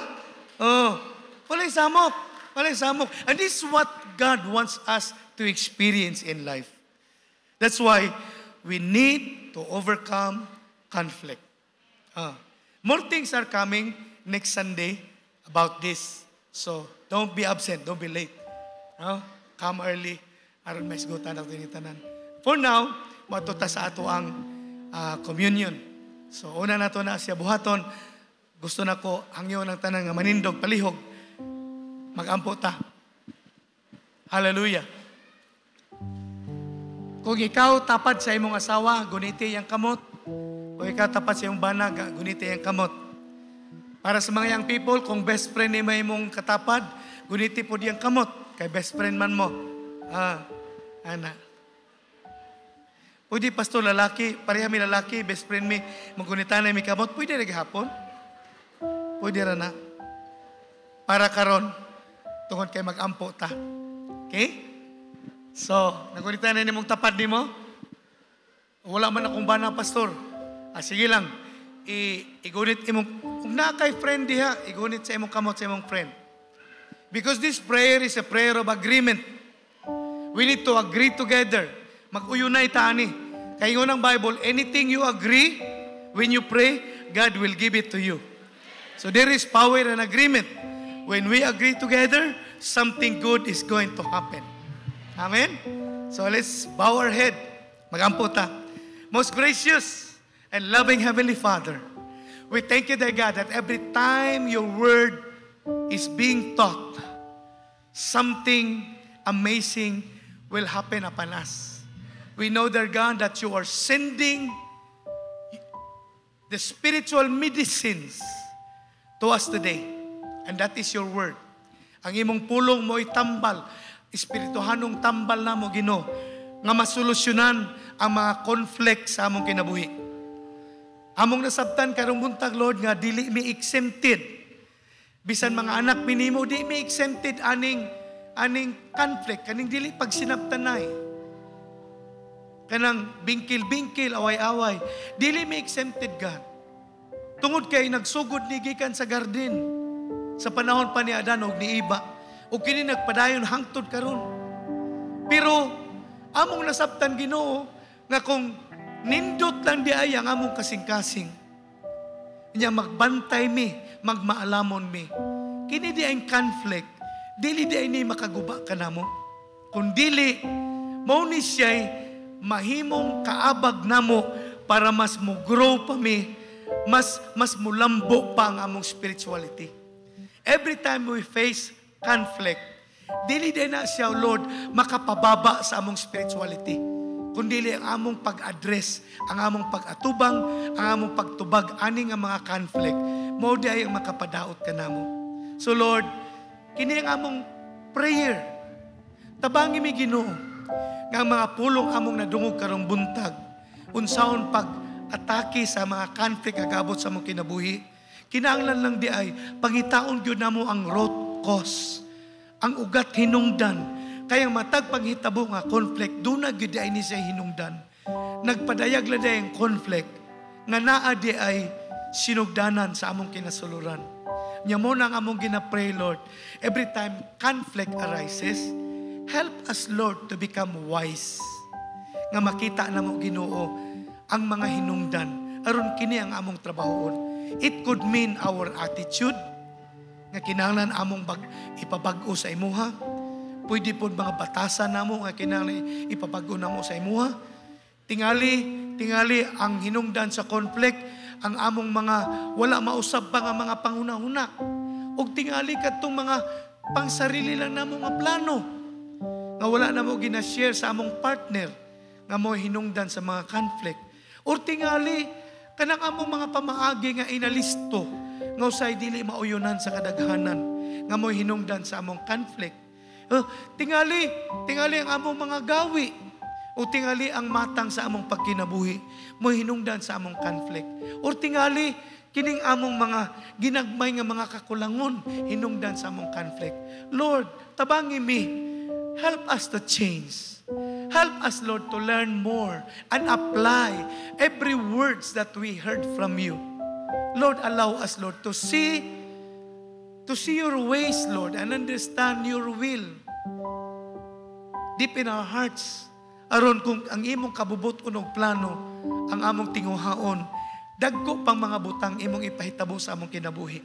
[SPEAKER 1] Oh, walang samok. Walang samok. And this is what God wants us to experience in life. That's why we need to overcome conflict. Uh, more things are coming next Sunday about this. So, don't be absent. Don't be late. No? Come early. Aron may sigutan ang tinitanan. For now, matuta sa ato ang uh, communion. So, una na to na siya buhaton. Gusto na ko, hangyo ng tanan nga manindog, palihog, magampo ta. Hallelujah. Kung ikaw tapat sa imong asawa, guniti ang kamot. Kung ikaw tapat sa imong banag, guniti ang kamot. Para sa mga young people, kung best friend ni may imong katapad, guniti po diyang kamot. Kay best friend man mo. Ah, ana. Pwede pasto lalaki, pareha mi lalaki, best friend mi, magunitan na mi kamot, pwede rin hapon. Pwede ra na. Para karon tungod kay magampo ta. Okay? So, nagunita na nimong tapad nimo. Wala man akong bana, pastor. Ah, sige lang. I igunit imong kung na kay friend diha, igunit sa imong kamot sa imong friend. Because this prayer is a prayer of agreement. We need to agree together. Mag-uyunay ta ani. Kay ng Bible, anything you agree when you pray, God will give it to you. So there is power in agreement. When we agree together, something good is going to happen. Amen? So let's bow our head. Magampo ta. Most gracious and loving Heavenly Father, we thank you, dear God, that every time your word is being taught, something amazing will happen upon us. We know, dear God, that you are sending the spiritual medicines to us today. And that is your word. Ang imong pulong mo tambal, espirituhanong tambal na mo, Gino, nga masolusyonan ang mga conflict sa among kinabuhi. Among nasabtan karong buntag, Lord, nga dili mi exempted. Bisan mga anak minimo, di mi exempted aning aning conflict, kaning dili pag sinabtanay eh. kanang bingkil-bingkil, away-away. Dili mi exempted God. Tungod kay nagsugod ni gikan sa garden sa panahon pa ni Adan og ni Iba. O kini nagpadayon hangtod karon. Pero among nasabtan Ginoo nga kung nindot lang di ay ang among kasing-kasing. Nya magbantay mi, magmaalamon mi. Kini di ang conflict, dili di ay ni makaguba kanamo. Kung dili mao ni siya'y mahimong kaabag namo para mas mo grow pa mi mas mas mulambo pa ang among spirituality. Every time we face conflict, dili din na siya, Lord, makapababa sa among spirituality. Kundili ang among pag-address, ang among pag-atubang, ang among pagtubag, ani nga mga conflict. mo di ay makapadaot ka namo. So Lord, kini ang among prayer. Tabangi mi Ginoo nga mga pulong among nadungog karong buntag. Unsaon pag atake sa mga conflict agabot sa mong kinabuhi, kinaanglan lang di ay, pangitaon gyud namo ang root cause, ang ugat hinungdan, kaya matag panghitabo nga conflict, doon na gyud ay ni siya hinungdan. Nagpadayag la ang conflict, nga naa di ay sinugdanan sa among kinasuluran. Nya mo nang among gina-pray, Lord, every time conflict arises, help us, Lord, to become wise. Nga makita na mo ginoo, ang mga hinungdan. Aron kini ang among trabahoon. It could mean our attitude, nga kinahanglan among bag, ipabag-o sa imuha. Pwede po mga batasan namo nga kinahanglan ipabag-o namo sa imuha. Tingali, tingali ang hinungdan sa conflict, ang among mga wala mausab pa nga mga panghunahuna. una Og tingali kadtong mga pangsarili lang namo nga plano nga wala namo gina-share sa among partner nga mo hinungdan sa mga conflict. Or tingali, kanang among mga pamaagi nga inalisto, nga usay dili mauyunan sa kadaghanan, nga mo hinungdan sa among conflict. Uh, tingali, tingali ang among mga gawi, o tingali ang matang sa among pagkinabuhi, mo hinungdan sa among conflict. O tingali, kining among mga ginagmay nga mga kakulangon, hinungdan sa among conflict. Lord, tabangi mi, help us to change. Help us, Lord, to learn more and apply every words that we heard from you. Lord, allow us, Lord, to see to see your ways, Lord, and understand your will. Deep in our hearts, aron kung ang imong kabubot unog plano, ang among tinguhaon, dagko pang mga butang imong ipahitabo sa among kinabuhi.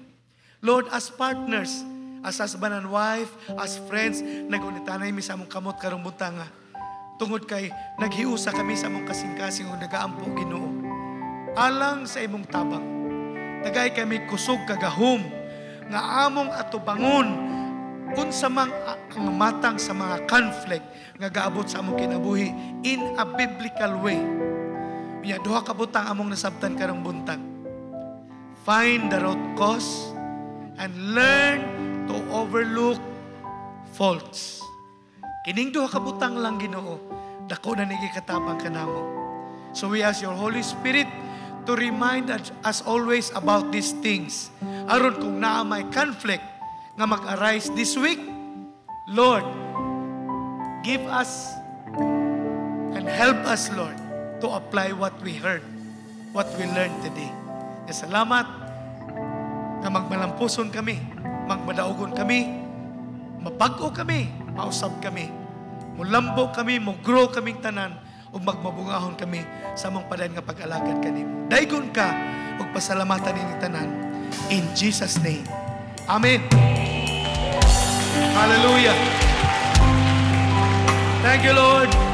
[SPEAKER 1] Lord, as partners, as husband and wife, as friends, nagunita mi sa among kamot karong butanga ah tungod kay naghiusa kami sa among kasing-kasing o nagaampo Ginoo. Alang sa imong tabang, tagay kami kusog kagahom nga among atubangon unsa mang ang matang sa mga conflict nga gaabot sa among kinabuhi in a biblical way. Unya duha ka butang among nasabtan karong buntag. Find the root cause and learn to overlook faults. Kining duha ka butang lang Ginoo dako na nagikatabang ka namo. So we ask your Holy Spirit to remind us as always about these things. Aron kung naa may conflict nga mag-arise this week, Lord, give us and help us, Lord, to apply what we heard, what we learned today. Kaya salamat na magmalampuson kami, magmadaugon kami, mabago kami, mausap kami Mulambo kami, mo-grow kaming tanan, ug magmabungahon kami sa mong padayon nga pag-alagad kanimo. Daygon ka ug pasalamatan ni tanan in Jesus name. Amen. Hallelujah. Thank you, Lord.